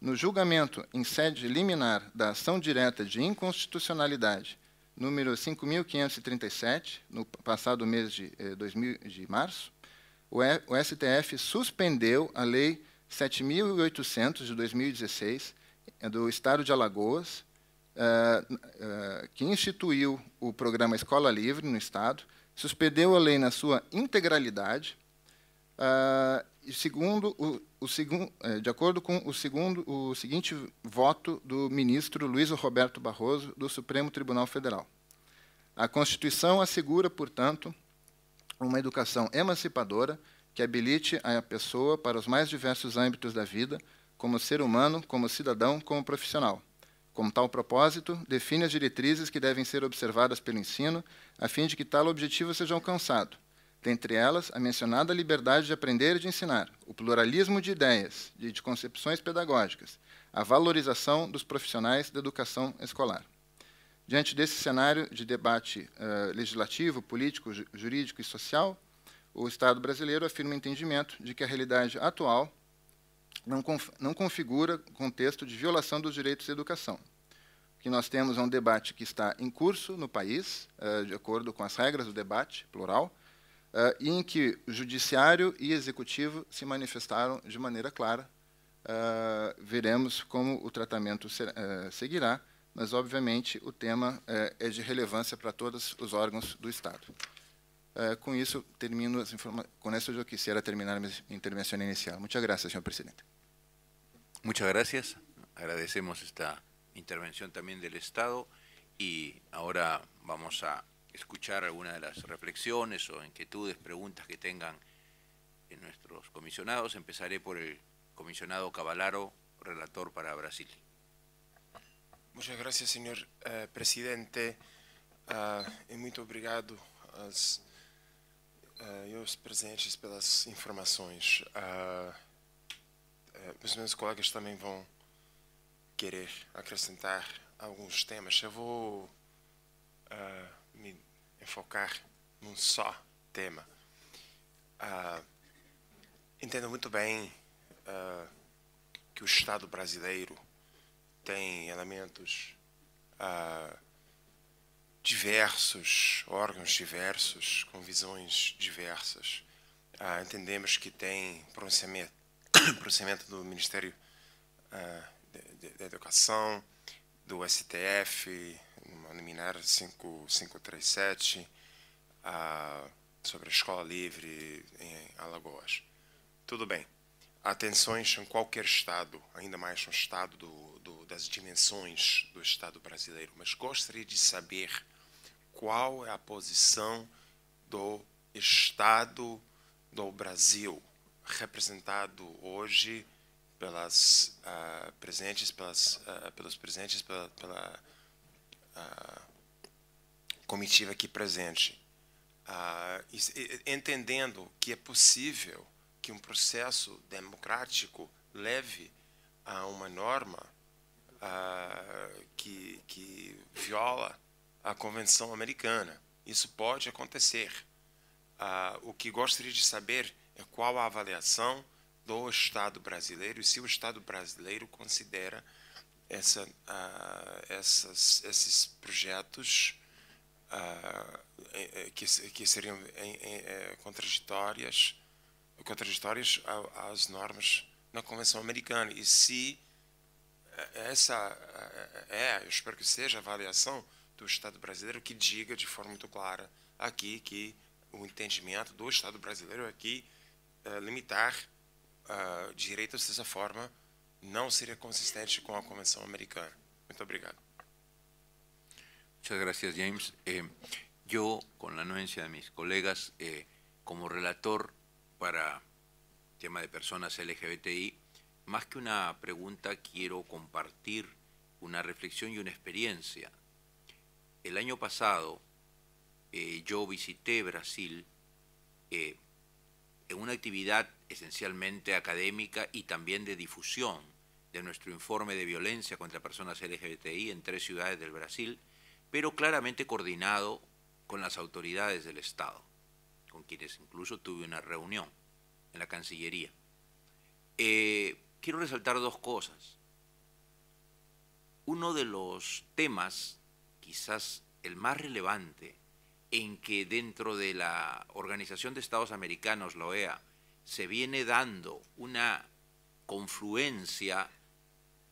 no julgamento em sede liminar da ação direta de inconstitucionalidade número 5.537, no passado mês de, eh, 2000, de março, o, e, o STF suspendeu a Lei 7.800 de 2016, eh, do Estado de Alagoas, uh, uh, que instituiu o programa Escola Livre no Estado, suspendeu a lei na sua integralidade, uh, segundo o o segundo, é, de acordo com o, segundo, o seguinte voto do ministro Luiz Roberto Barroso do Supremo Tribunal Federal. A Constituição assegura, portanto, uma educação emancipadora que habilite a pessoa para os mais diversos âmbitos da vida, como ser humano, como cidadão, como profissional. Com tal propósito, define as diretrizes que devem ser observadas pelo ensino, a fim de que tal objetivo seja alcançado dentre elas a mencionada liberdade de aprender e de ensinar, o pluralismo de ideias e de concepções pedagógicas, a valorização dos profissionais da educação escolar. Diante desse cenário de debate uh, legislativo, político, ju jurídico e social, o Estado brasileiro afirma o entendimento de que a realidade atual não, conf não configura contexto de violação dos direitos de educação, que nós temos é um debate que está em curso no país, eh, de acordo com as regras do debate, plural, uh, em que o judiciário e executivo se manifestaram de maneira clara. Uh, veremos como o tratamento ser, uh, eh, seguirá, mas, obviamente, o tema é de relevância para todos os órgãos do Estado. com isso, termino as informações. Con eso yo quisiera terminar minha intervenção inicial. Muito obrigado, senhor presidente. Muito obrigado. Agradecemos esta intervenção também do Estado e agora vamos a escuchar alguna de las reflexiones o inquietudes, preguntas que tengan nuestros comisionados. Empezaré por el comisionado Cavalaro, relator para Brasil. Muchas gracias, señor eh, presidente, ah, y muy obrigado eh, e a los presentes por las informaciones. Mis ah, eh, meus colegas van a querer acrescentar algunos temas. Yo voy ah, me enfocar num só tema. Uh, entendo muito bem uh, que o Estado brasileiro tem elementos uh, diversos, órgãos diversos, com visões diversas. entendemos que tem pronunciamento, pronunciamento do Ministério da Educação, do STF, uma liminar 5537 a, sobre a escola livre em Alagoas. Tudo bem. Atenções em qualquer Estado, ainda mais no Estado do, do, das dimensões do Estado brasileiro, mas gostaria de saber qual é a posição do Estado do Brasil, representado hoje pelas uh, presentes, pelas, uh, pelos presentes pela, pela a comitiva aqui presente, a, entendendo que é possível que um processo democrático leve a uma norma que, que, viola a Convenção Americana. Isso pode acontecer. o que gostaria de saber é qual a avaliação do Estado brasileiro e se o Estado brasileiro considera essa, uh, essas, esses projetos uh, que, que seriam em, em, eh, contraditórias, contraditórias às normas na Convenção Americana. E se eh, essa é, eu espero que seja a avaliação do Estado brasileiro que diga de forma muito clara aqui que o entendimento do Estado brasileiro aqui é limitar uh, direitos dessa forma no sería consistente con la Convención Americana. Muchas gracias. Muchas gracias, James. Eh, yo, con la anuencia de mis colegas, eh, como relator para tema de personas LGBTI, más que una pregunta, quiero compartir una reflexión y una experiencia. El año pasado eh, yo visité Brasil en una actividad esencialmente académica y también de difusión de nuestro informe de violencia contra personas LGBTI en tres ciudades del Brasil, pero claramente coordinado con las autoridades del Estado, con quienes incluso tuve una reunión en la Cancillería. Eh, quiero resaltar dos cosas. Uno de los temas, quizás el más relevante, en que dentro de la Organización de Estados Americanos, la OEA, se viene dando una confluencia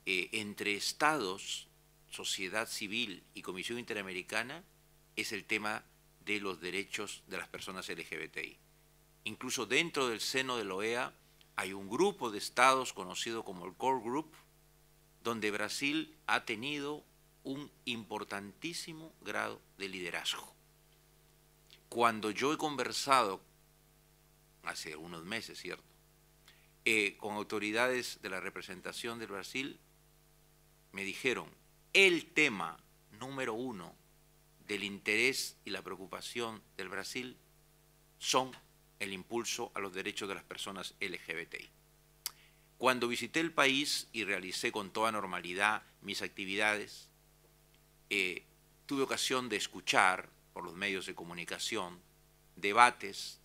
eh, entre estados, sociedad civil y Comisión Interamericana es el tema de los derechos de las personas LGBTI. Incluso dentro del seno de la OEA hay un grupo de estados conocido como el Core Group, donde Brasil ha tenido un importantísimo grado de liderazgo. Cuando yo he conversado hace unos meses, ¿cierto? Eh, con autoridades de la representación del Brasil, me dijeron, el tema número uno del interés y la preocupación del Brasil son el impulso a los derechos de las personas LGBTI. Cuando visité el país y realicé con toda normalidad mis actividades, eh, tuve ocasión de escuchar por los medios de comunicación debates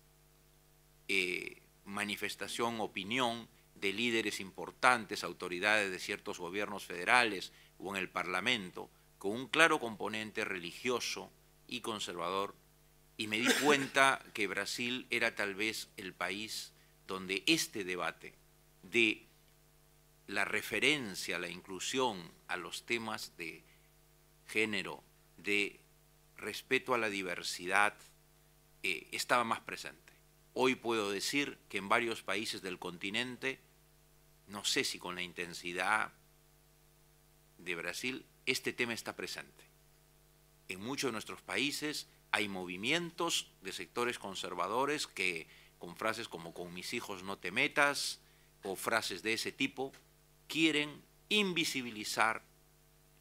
eh, manifestación, opinión de líderes importantes, autoridades de ciertos gobiernos federales o en el Parlamento, con un claro componente religioso y conservador, y me di cuenta que Brasil era tal vez el país donde este debate de la referencia, la inclusión a los temas de género, de respeto a la diversidad, eh, estaba más presente. Hoy puedo decir que en varios países del continente, no sé si con la intensidad de Brasil, este tema está presente. En muchos de nuestros países hay movimientos de sectores conservadores que con frases como con mis hijos no te metas o frases de ese tipo, quieren invisibilizar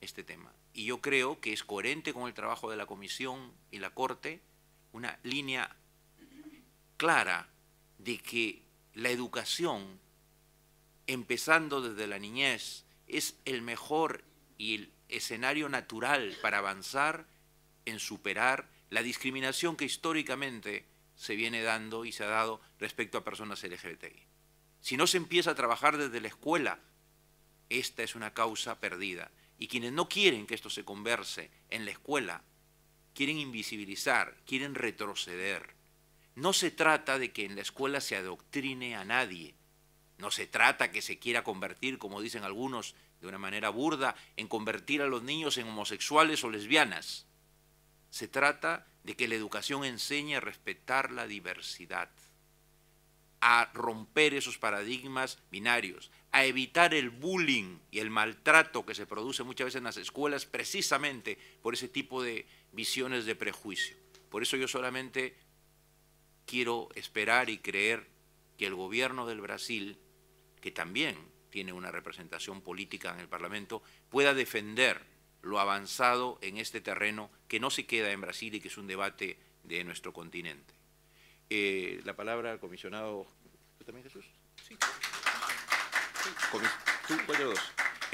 este tema. Y yo creo que es coherente con el trabajo de la Comisión y la Corte una línea clara de que la educación, empezando desde la niñez, es el mejor y el escenario natural para avanzar en superar la discriminación que históricamente se viene dando y se ha dado respecto a personas LGBTI. Si no se empieza a trabajar desde la escuela, esta es una causa perdida. Y quienes no quieren que esto se converse en la escuela, quieren invisibilizar, quieren retroceder. No se trata de que en la escuela se adoctrine a nadie, no se trata que se quiera convertir, como dicen algunos de una manera burda, en convertir a los niños en homosexuales o lesbianas. Se trata de que la educación enseñe a respetar la diversidad, a romper esos paradigmas binarios, a evitar el bullying y el maltrato que se produce muchas veces en las escuelas precisamente por ese tipo de visiones de prejuicio. Por eso yo solamente quiero esperar y creer que el gobierno del Brasil, que también tiene una representación política en el Parlamento, pueda defender lo avanzado en este terreno que no se queda en Brasil y que es un debate de nuestro continente. Eh, la palabra al comisionado. ¿Tú también, Jesús? Sí.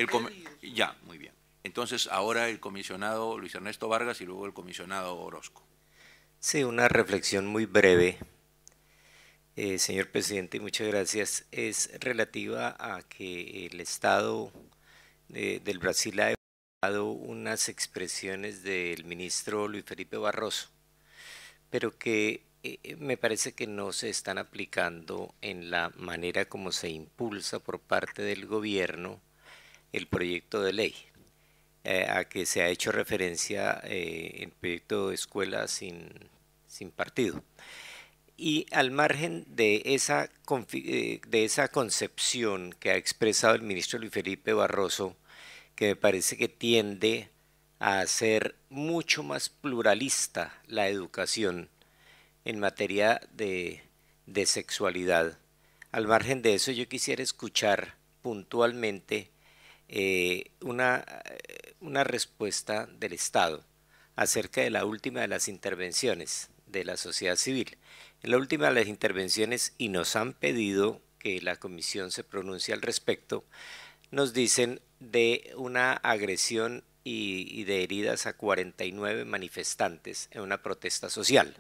¿Tú, ya, muy bien. Entonces, ahora el comisionado Luis Ernesto Vargas y luego el comisionado Orozco. Sí, una reflexión muy breve, eh, señor presidente, y muchas gracias. Es relativa a que el Estado eh, del Brasil ha evaluado unas expresiones del ministro Luis Felipe Barroso, pero que eh, me parece que no se están aplicando en la manera como se impulsa por parte del gobierno el proyecto de ley. Eh, a que se ha hecho referencia eh, en el proyecto Escuela sin, Partido. Y al margen de esa, eh, de esa concepción que ha expresado el ministro Luis Felipe Barroso, que me parece que tiende a hacer mucho más pluralista la educación en materia de sexualidad. Al margen de eso, yo quisiera escuchar puntualmente eh, una, eh, una respuesta del Estado acerca de la última de las intervenciones de la sociedad civil. En la última de las intervenciones, y nos han pedido que la comisión se pronuncie al respecto, nos dicen de una agresión y, de heridas a 49 manifestantes en una protesta social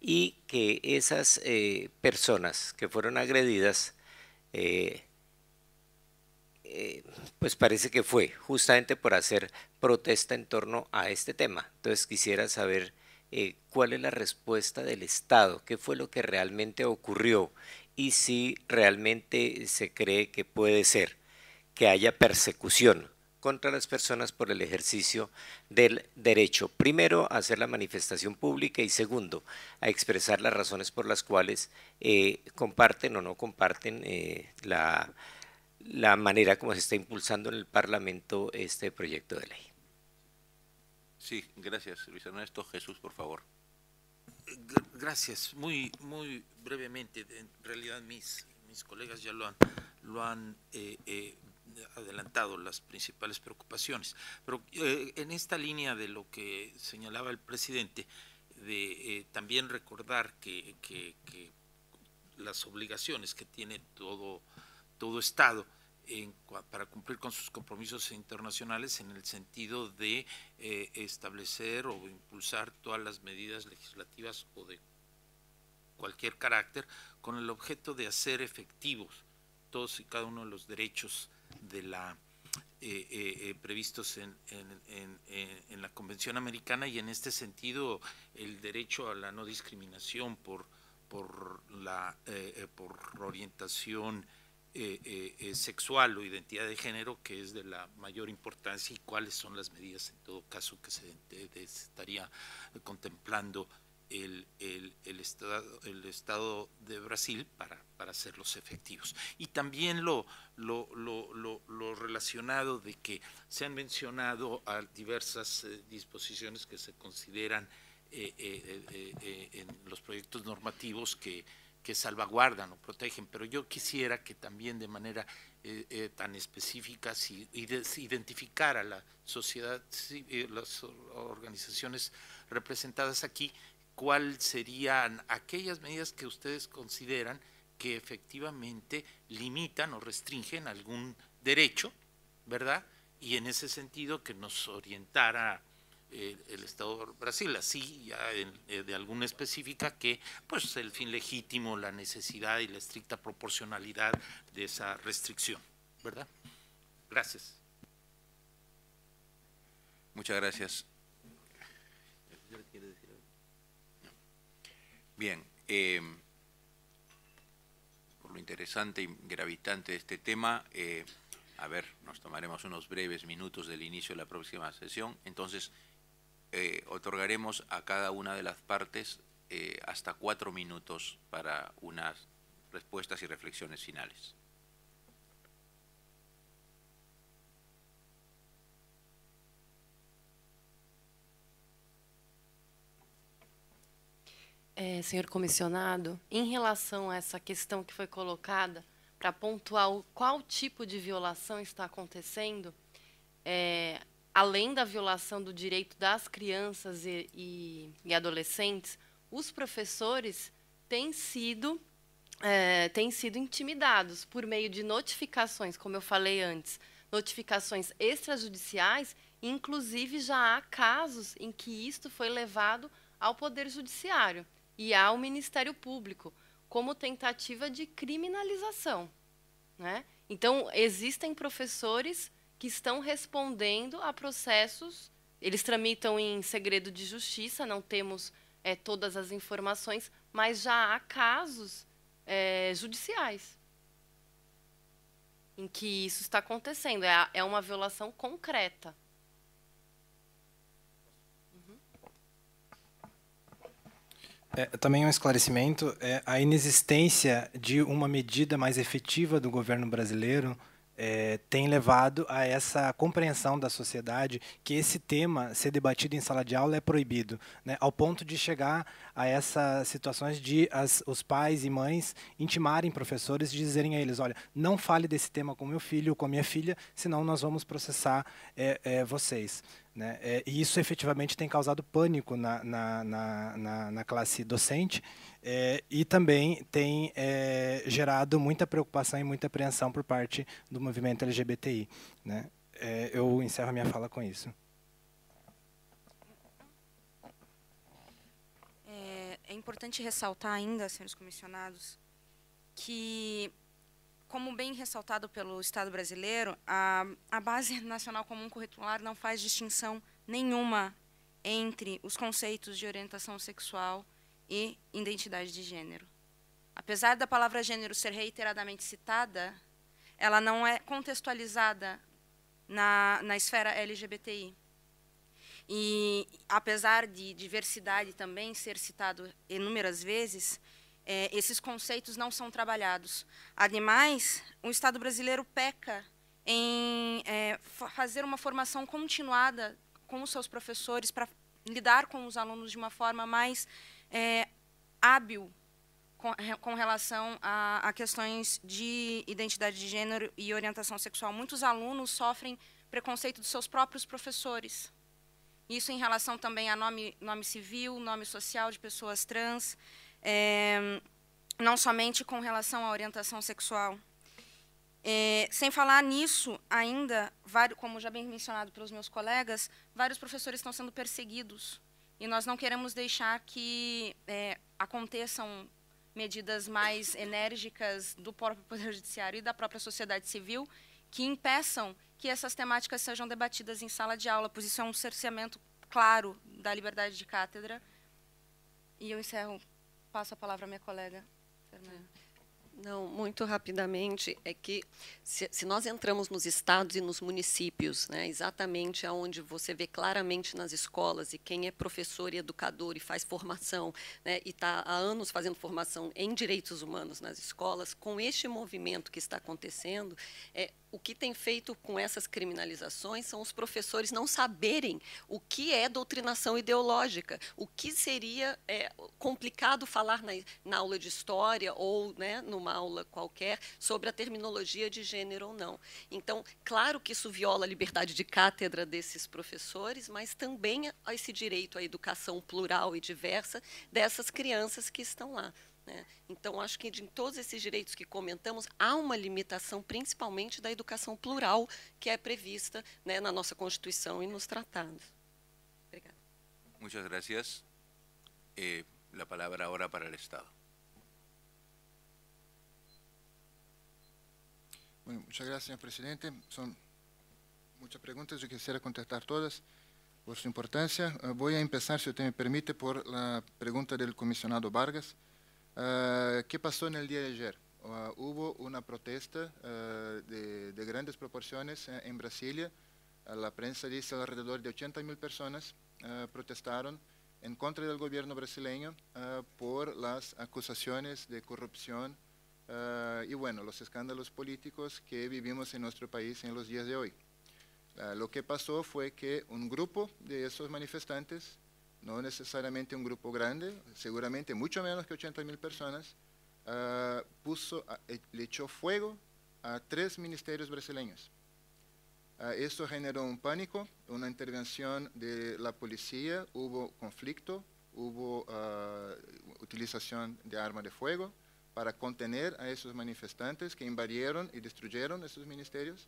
y que esas eh, personas que fueron agredidas eh, pues parece que fue justamente por hacer protesta en torno a este tema. Entonces quisiera saber eh, cuál es la respuesta del Estado, qué fue lo que realmente ocurrió y si realmente se cree que puede ser que haya persecución contra las personas por el ejercicio del derecho. Primero, a hacer la manifestación pública y segundo, a expresar las razones por las cuales eh, comparten o no comparten la la manera como se está impulsando en el Parlamento este proyecto de ley. Sí, gracias, Luis Ernesto. Jesús, por favor. Gracias. Muy, muy brevemente, en realidad mis, mis colegas ya lo han, lo han eh, eh, adelantado las principales preocupaciones. Pero eh, en esta línea de lo que señalaba el presidente, de también recordar que, que, que las obligaciones que tiene todo todo Estado para cumplir con sus compromisos internacionales en el sentido de eh, establecer o impulsar todas las medidas legislativas o de cualquier carácter con el objeto de hacer efectivos todos y cada uno de los derechos de la eh, eh, previstos en, en, la Convención Americana y en este sentido el derecho a la no discriminación por, por, la, por orientación eh, eh, eh, sexual o identidad de género, que es de la mayor importancia, y cuáles son las medidas en todo caso que se estaría contemplando el, estado, el Estado de Brasil para, para hacerlos efectivos. Y también lo, lo, relacionado de que se han mencionado a diversas disposiciones que se consideran en los proyectos normativos que que salvaguardan o protegen, pero yo quisiera que también de manera eh, eh, tan específica si, identificar a la sociedad, eh, las organizaciones representadas aquí, cuáles serían aquellas medidas que ustedes consideran que efectivamente limitan o restringen algún derecho, ¿verdad? Y en ese sentido que nos orientara el, Estado de Brasil, así ya eh, de alguna específica que pues el fin legítimo, la necesidad y la estricta proporcionalidad de esa restricción, ¿verdad? Gracias. Muchas gracias. Bien, em, por lo interesante y gravitante de este tema, eh, a ver, nos tomaremos unos breves minutos del inicio de la próxima sesión. Entonces, eh, otorgaremos a cada una de las partes eh, hasta cuatro minutos para unas respuestas y reflexiones finales. É, senhor comissionado, em relação a essa questão que foi colocada, para pontuar o, qual tipo de violação está acontecendo, é, além da violação do direito das crianças e, e, e adolescentes, os professores têm sido é, têm sido intimidados por meio de notificações, como eu falei antes, notificações extrajudiciais. Inclusive já há casos em que isto foi levado ao Poder Judiciário e ao Ministério Público como tentativa de criminalização, né? Então existem professores que estão respondendo a processos. Eles tramitam em segredo de justiça, não temos é, todas as informações, mas já há casos é, judiciais em que isso está acontecendo. É, é uma violação concreta. Uhum. É, também um esclarecimento é a inexistência de uma medida mais efetiva do governo brasileiro é, tem levado a essa compreensão da sociedade que esse tema ser debatido em sala de aula é proibido, né, ao ponto de chegar a essas situações de as, os pais e mães intimarem professores e dizerem a eles, olha, não fale desse tema com meu filho ou com minha filha, senão nós vamos processar é, é, vocês. Né? É, e isso efetivamente tem causado pânico na, na, na, na, na classe docente é, e também tem é, gerado muita preocupação e muita apreensão por parte do movimento LGBTI. Né? É, eu encerro a minha fala com isso. É importante ressaltar ainda, senhores comissionados, que, como bem ressaltado pelo Estado brasileiro, a, a Base Nacional Comum Curricular não faz distinção nenhuma entre os conceitos de orientação sexual e identidade de gênero. Apesar da palavra gênero ser reiteradamente citada, ela não é contextualizada na, na esfera LGBTI. E, apesar de diversidade também ser citado inúmeras vezes, é, esses conceitos não são trabalhados. Ademais, o Estado brasileiro peca em é, fazer uma formação continuada com os seus professores para lidar com os alunos de uma forma mais é, hábil com, relação a, a questões de identidade de gênero e orientação sexual. Muitos alunos sofrem preconceito dos seus próprios professores. Isso em relação também a nome, nome civil, nome social de pessoas trans, é, não somente com relação à orientação sexual. É, sem falar nisso, ainda, vários, como já bem mencionado pelos meus colegas, vários professores estão sendo perseguidos. E nós não queremos deixar que é, aconteçam medidas mais enérgicas do próprio Poder Judiciário e da própria sociedade civil que impeçam que essas temáticas sejam debatidas em sala de aula, pois isso é um cerceamento claro da liberdade de cátedra. E eu encerro, passo a palavra à minha colega, Fernanda. Não, muito rapidamente, é que se, se, nós entramos nos estados e nos municípios, né, exatamente aonde você vê claramente nas escolas, e quem é professor e educador e faz formação, né, e está há anos fazendo formação em direitos humanos nas escolas, com este movimento que está acontecendo, é, o que tem feito com essas criminalizações são os professores não saberem o que é doutrinação ideológica, o que seria é, complicado falar na, na, aula de história ou né, numa aula qualquer sobre a terminologia de gênero ou não. Então, claro que isso viola a liberdade de cátedra desses professores, mas também esse direito à educação plural e diversa dessas crianças que estão lá. Né? Então, acho que em todos esses direitos que comentamos, há uma limitação, principalmente da educação plural, que é prevista né, na nossa Constituição e nos tratados. Obrigada. Muito gracias. Eh, a palavra agora para o Estado. Bueno, muchas gracias, señor presidente. Son muchas preguntas, yo quisiera contestar todas por su importancia. Eh, voy a empezar, si usted me permite, por la pregunta del comisionado Vargas. Ah, ¿Qué pasó en el día de ayer? Ah, hubo una protesta ah, de, grandes proporciones eh, en Brasilia. la prensa dice alrededor de 80 mil personas protestaron en contra del gobierno brasileño por las acusaciones de corrupción y bueno, los escándalos políticos que vivimos en nuestro país en los días de hoy. lo que pasó fue que un grupo de esos manifestantes no necesariamente un grupo grande, seguramente mucho menos que 80 mil personas, ah, puso, eh, le echó fuego a tres ministerios brasileños. Ah, eso generó un pánico, una intervención de la policía, hubo conflicto, hubo ah, utilización de armas de fuego para contener a esos manifestantes que invadieron y destruyeron esos ministerios.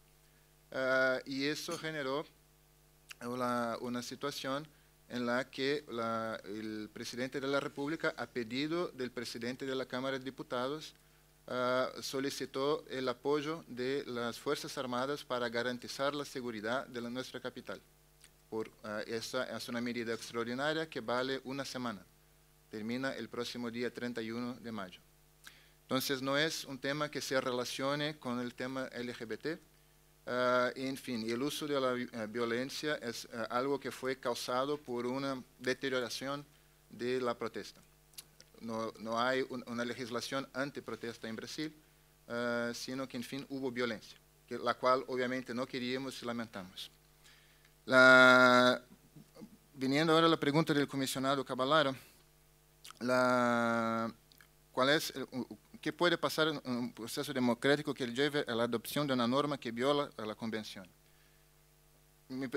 y eso generó una, una situación en la que el presidente de la República, a pedido del presidente de la Cámara de Diputados, ah, solicitó el apoyo de las Fuerzas Armadas para garantizar la seguridad de la, nuestra capital. Por, ah, esa es una medida extraordinaria que vale una semana. Termina el próximo día 31 de mayo. Entonces no es un tema que se relacione con el tema LGBT, eh, en fin, el uso de la eh, violencia es eh, algo que fue causado por una deterioración de la protesta. No hay una legislación legislación anti-protesta en Brasil, sino que, en fin hubo que, la cual obviamente, no queríamos y lamentamos. La, viniendo ahora a pregunta del comisionado Caballaro, la, es es ¿Qué puede pasar en un proceso democrático que lleve a la adopción de una norma que viola la Convención?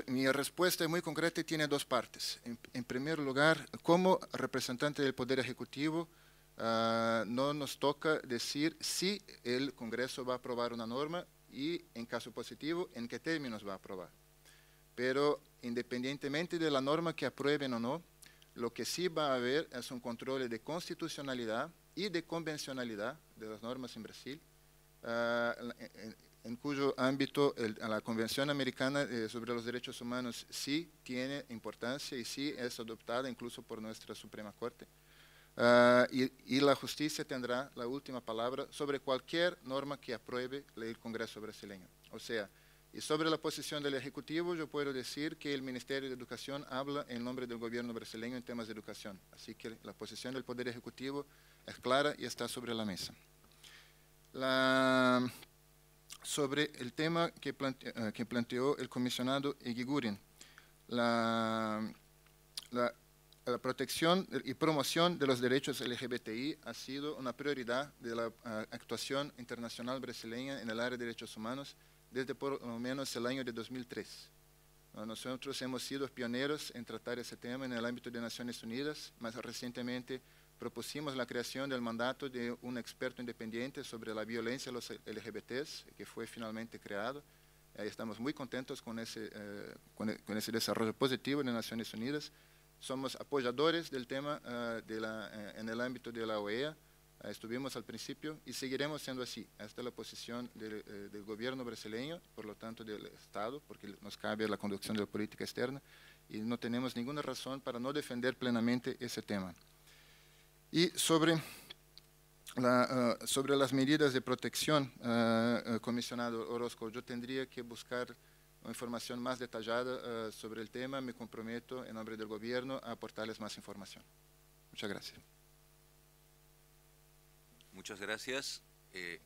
Mi, respuesta es muy concreta y tiene dos partes. En, primer lugar, como representante del Poder Ejecutivo, ah, no nos toca decir si el Congreso va a aprobar una norma y, en caso positivo, en qué términos va a aprobar. Pero independientemente de la norma que aprueben o no, lo que sí va a haber es un control de constitucionalidad y de convencionalidad de las normas en Brasil, ah, en, cuyo ámbito la Convención Americana eh, sobre los Derechos Humanos sí tiene importancia y sí es adoptada incluso por nuestra Suprema Corte. Ah, y, la justicia tendrá la última palabra sobre cualquier norma que apruebe el Congreso brasileño. O sea, y sobre la posición del Ejecutivo, yo puedo decir que el Ministerio de Educación habla en nombre del gobierno brasileño en temas de educación. Así que la posición del Poder Ejecutivo es clara y está sobre la mesa. sobre el tema que, eh, planteó el comisionado Igigurin, la, la, protección y promoción de los derechos LGBTI ha sido una prioridad de la eh, actuación internacional brasileña en el área de derechos humanos desde por lo menos el año de 2003. Nosotros hemos sido pioneros en tratar ese tema en el ámbito de Naciones Unidas, más recientemente propusimos la creación del mandato de un experto independiente sobre la violencia a los LGBTs, que fue finalmente creado. estamos muy contentos con ese, eh, e, con, ese desarrollo positivo de Naciones Unidas. Somos apoyadores del tema eh, de la, eh, en el ámbito de la OEA. Eh, estuvimos al principio y seguiremos siendo así. Esta es la posición del, eh, gobierno brasileño, por lo tanto del Estado, porque nos cabe la conducción de la política externa y no tenemos ninguna razón para no defender plenamente ese tema. Y sobre, eh, sobre las medidas de protección, comisionado Orozco, yo tendría que buscar información más detallada sobre el tema. Me comprometo en nombre del gobierno a aportarles más información. Muchas gracias. Muchas gracias. Eh,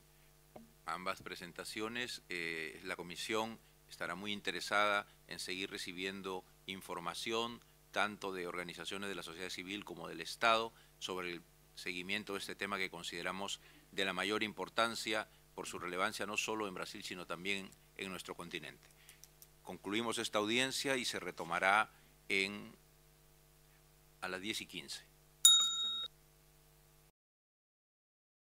ambas presentaciones. Eh, la comisión estará muy interesada en seguir recibiendo información tanto de organizaciones de la sociedad civil como del Estado sobre el seguimiento de este tema que consideramos de la mayor importancia por su relevancia no solo en Brasil, sino también en nuestro continente. Concluimos esta audiencia y se retomará en, a las 10 y 15.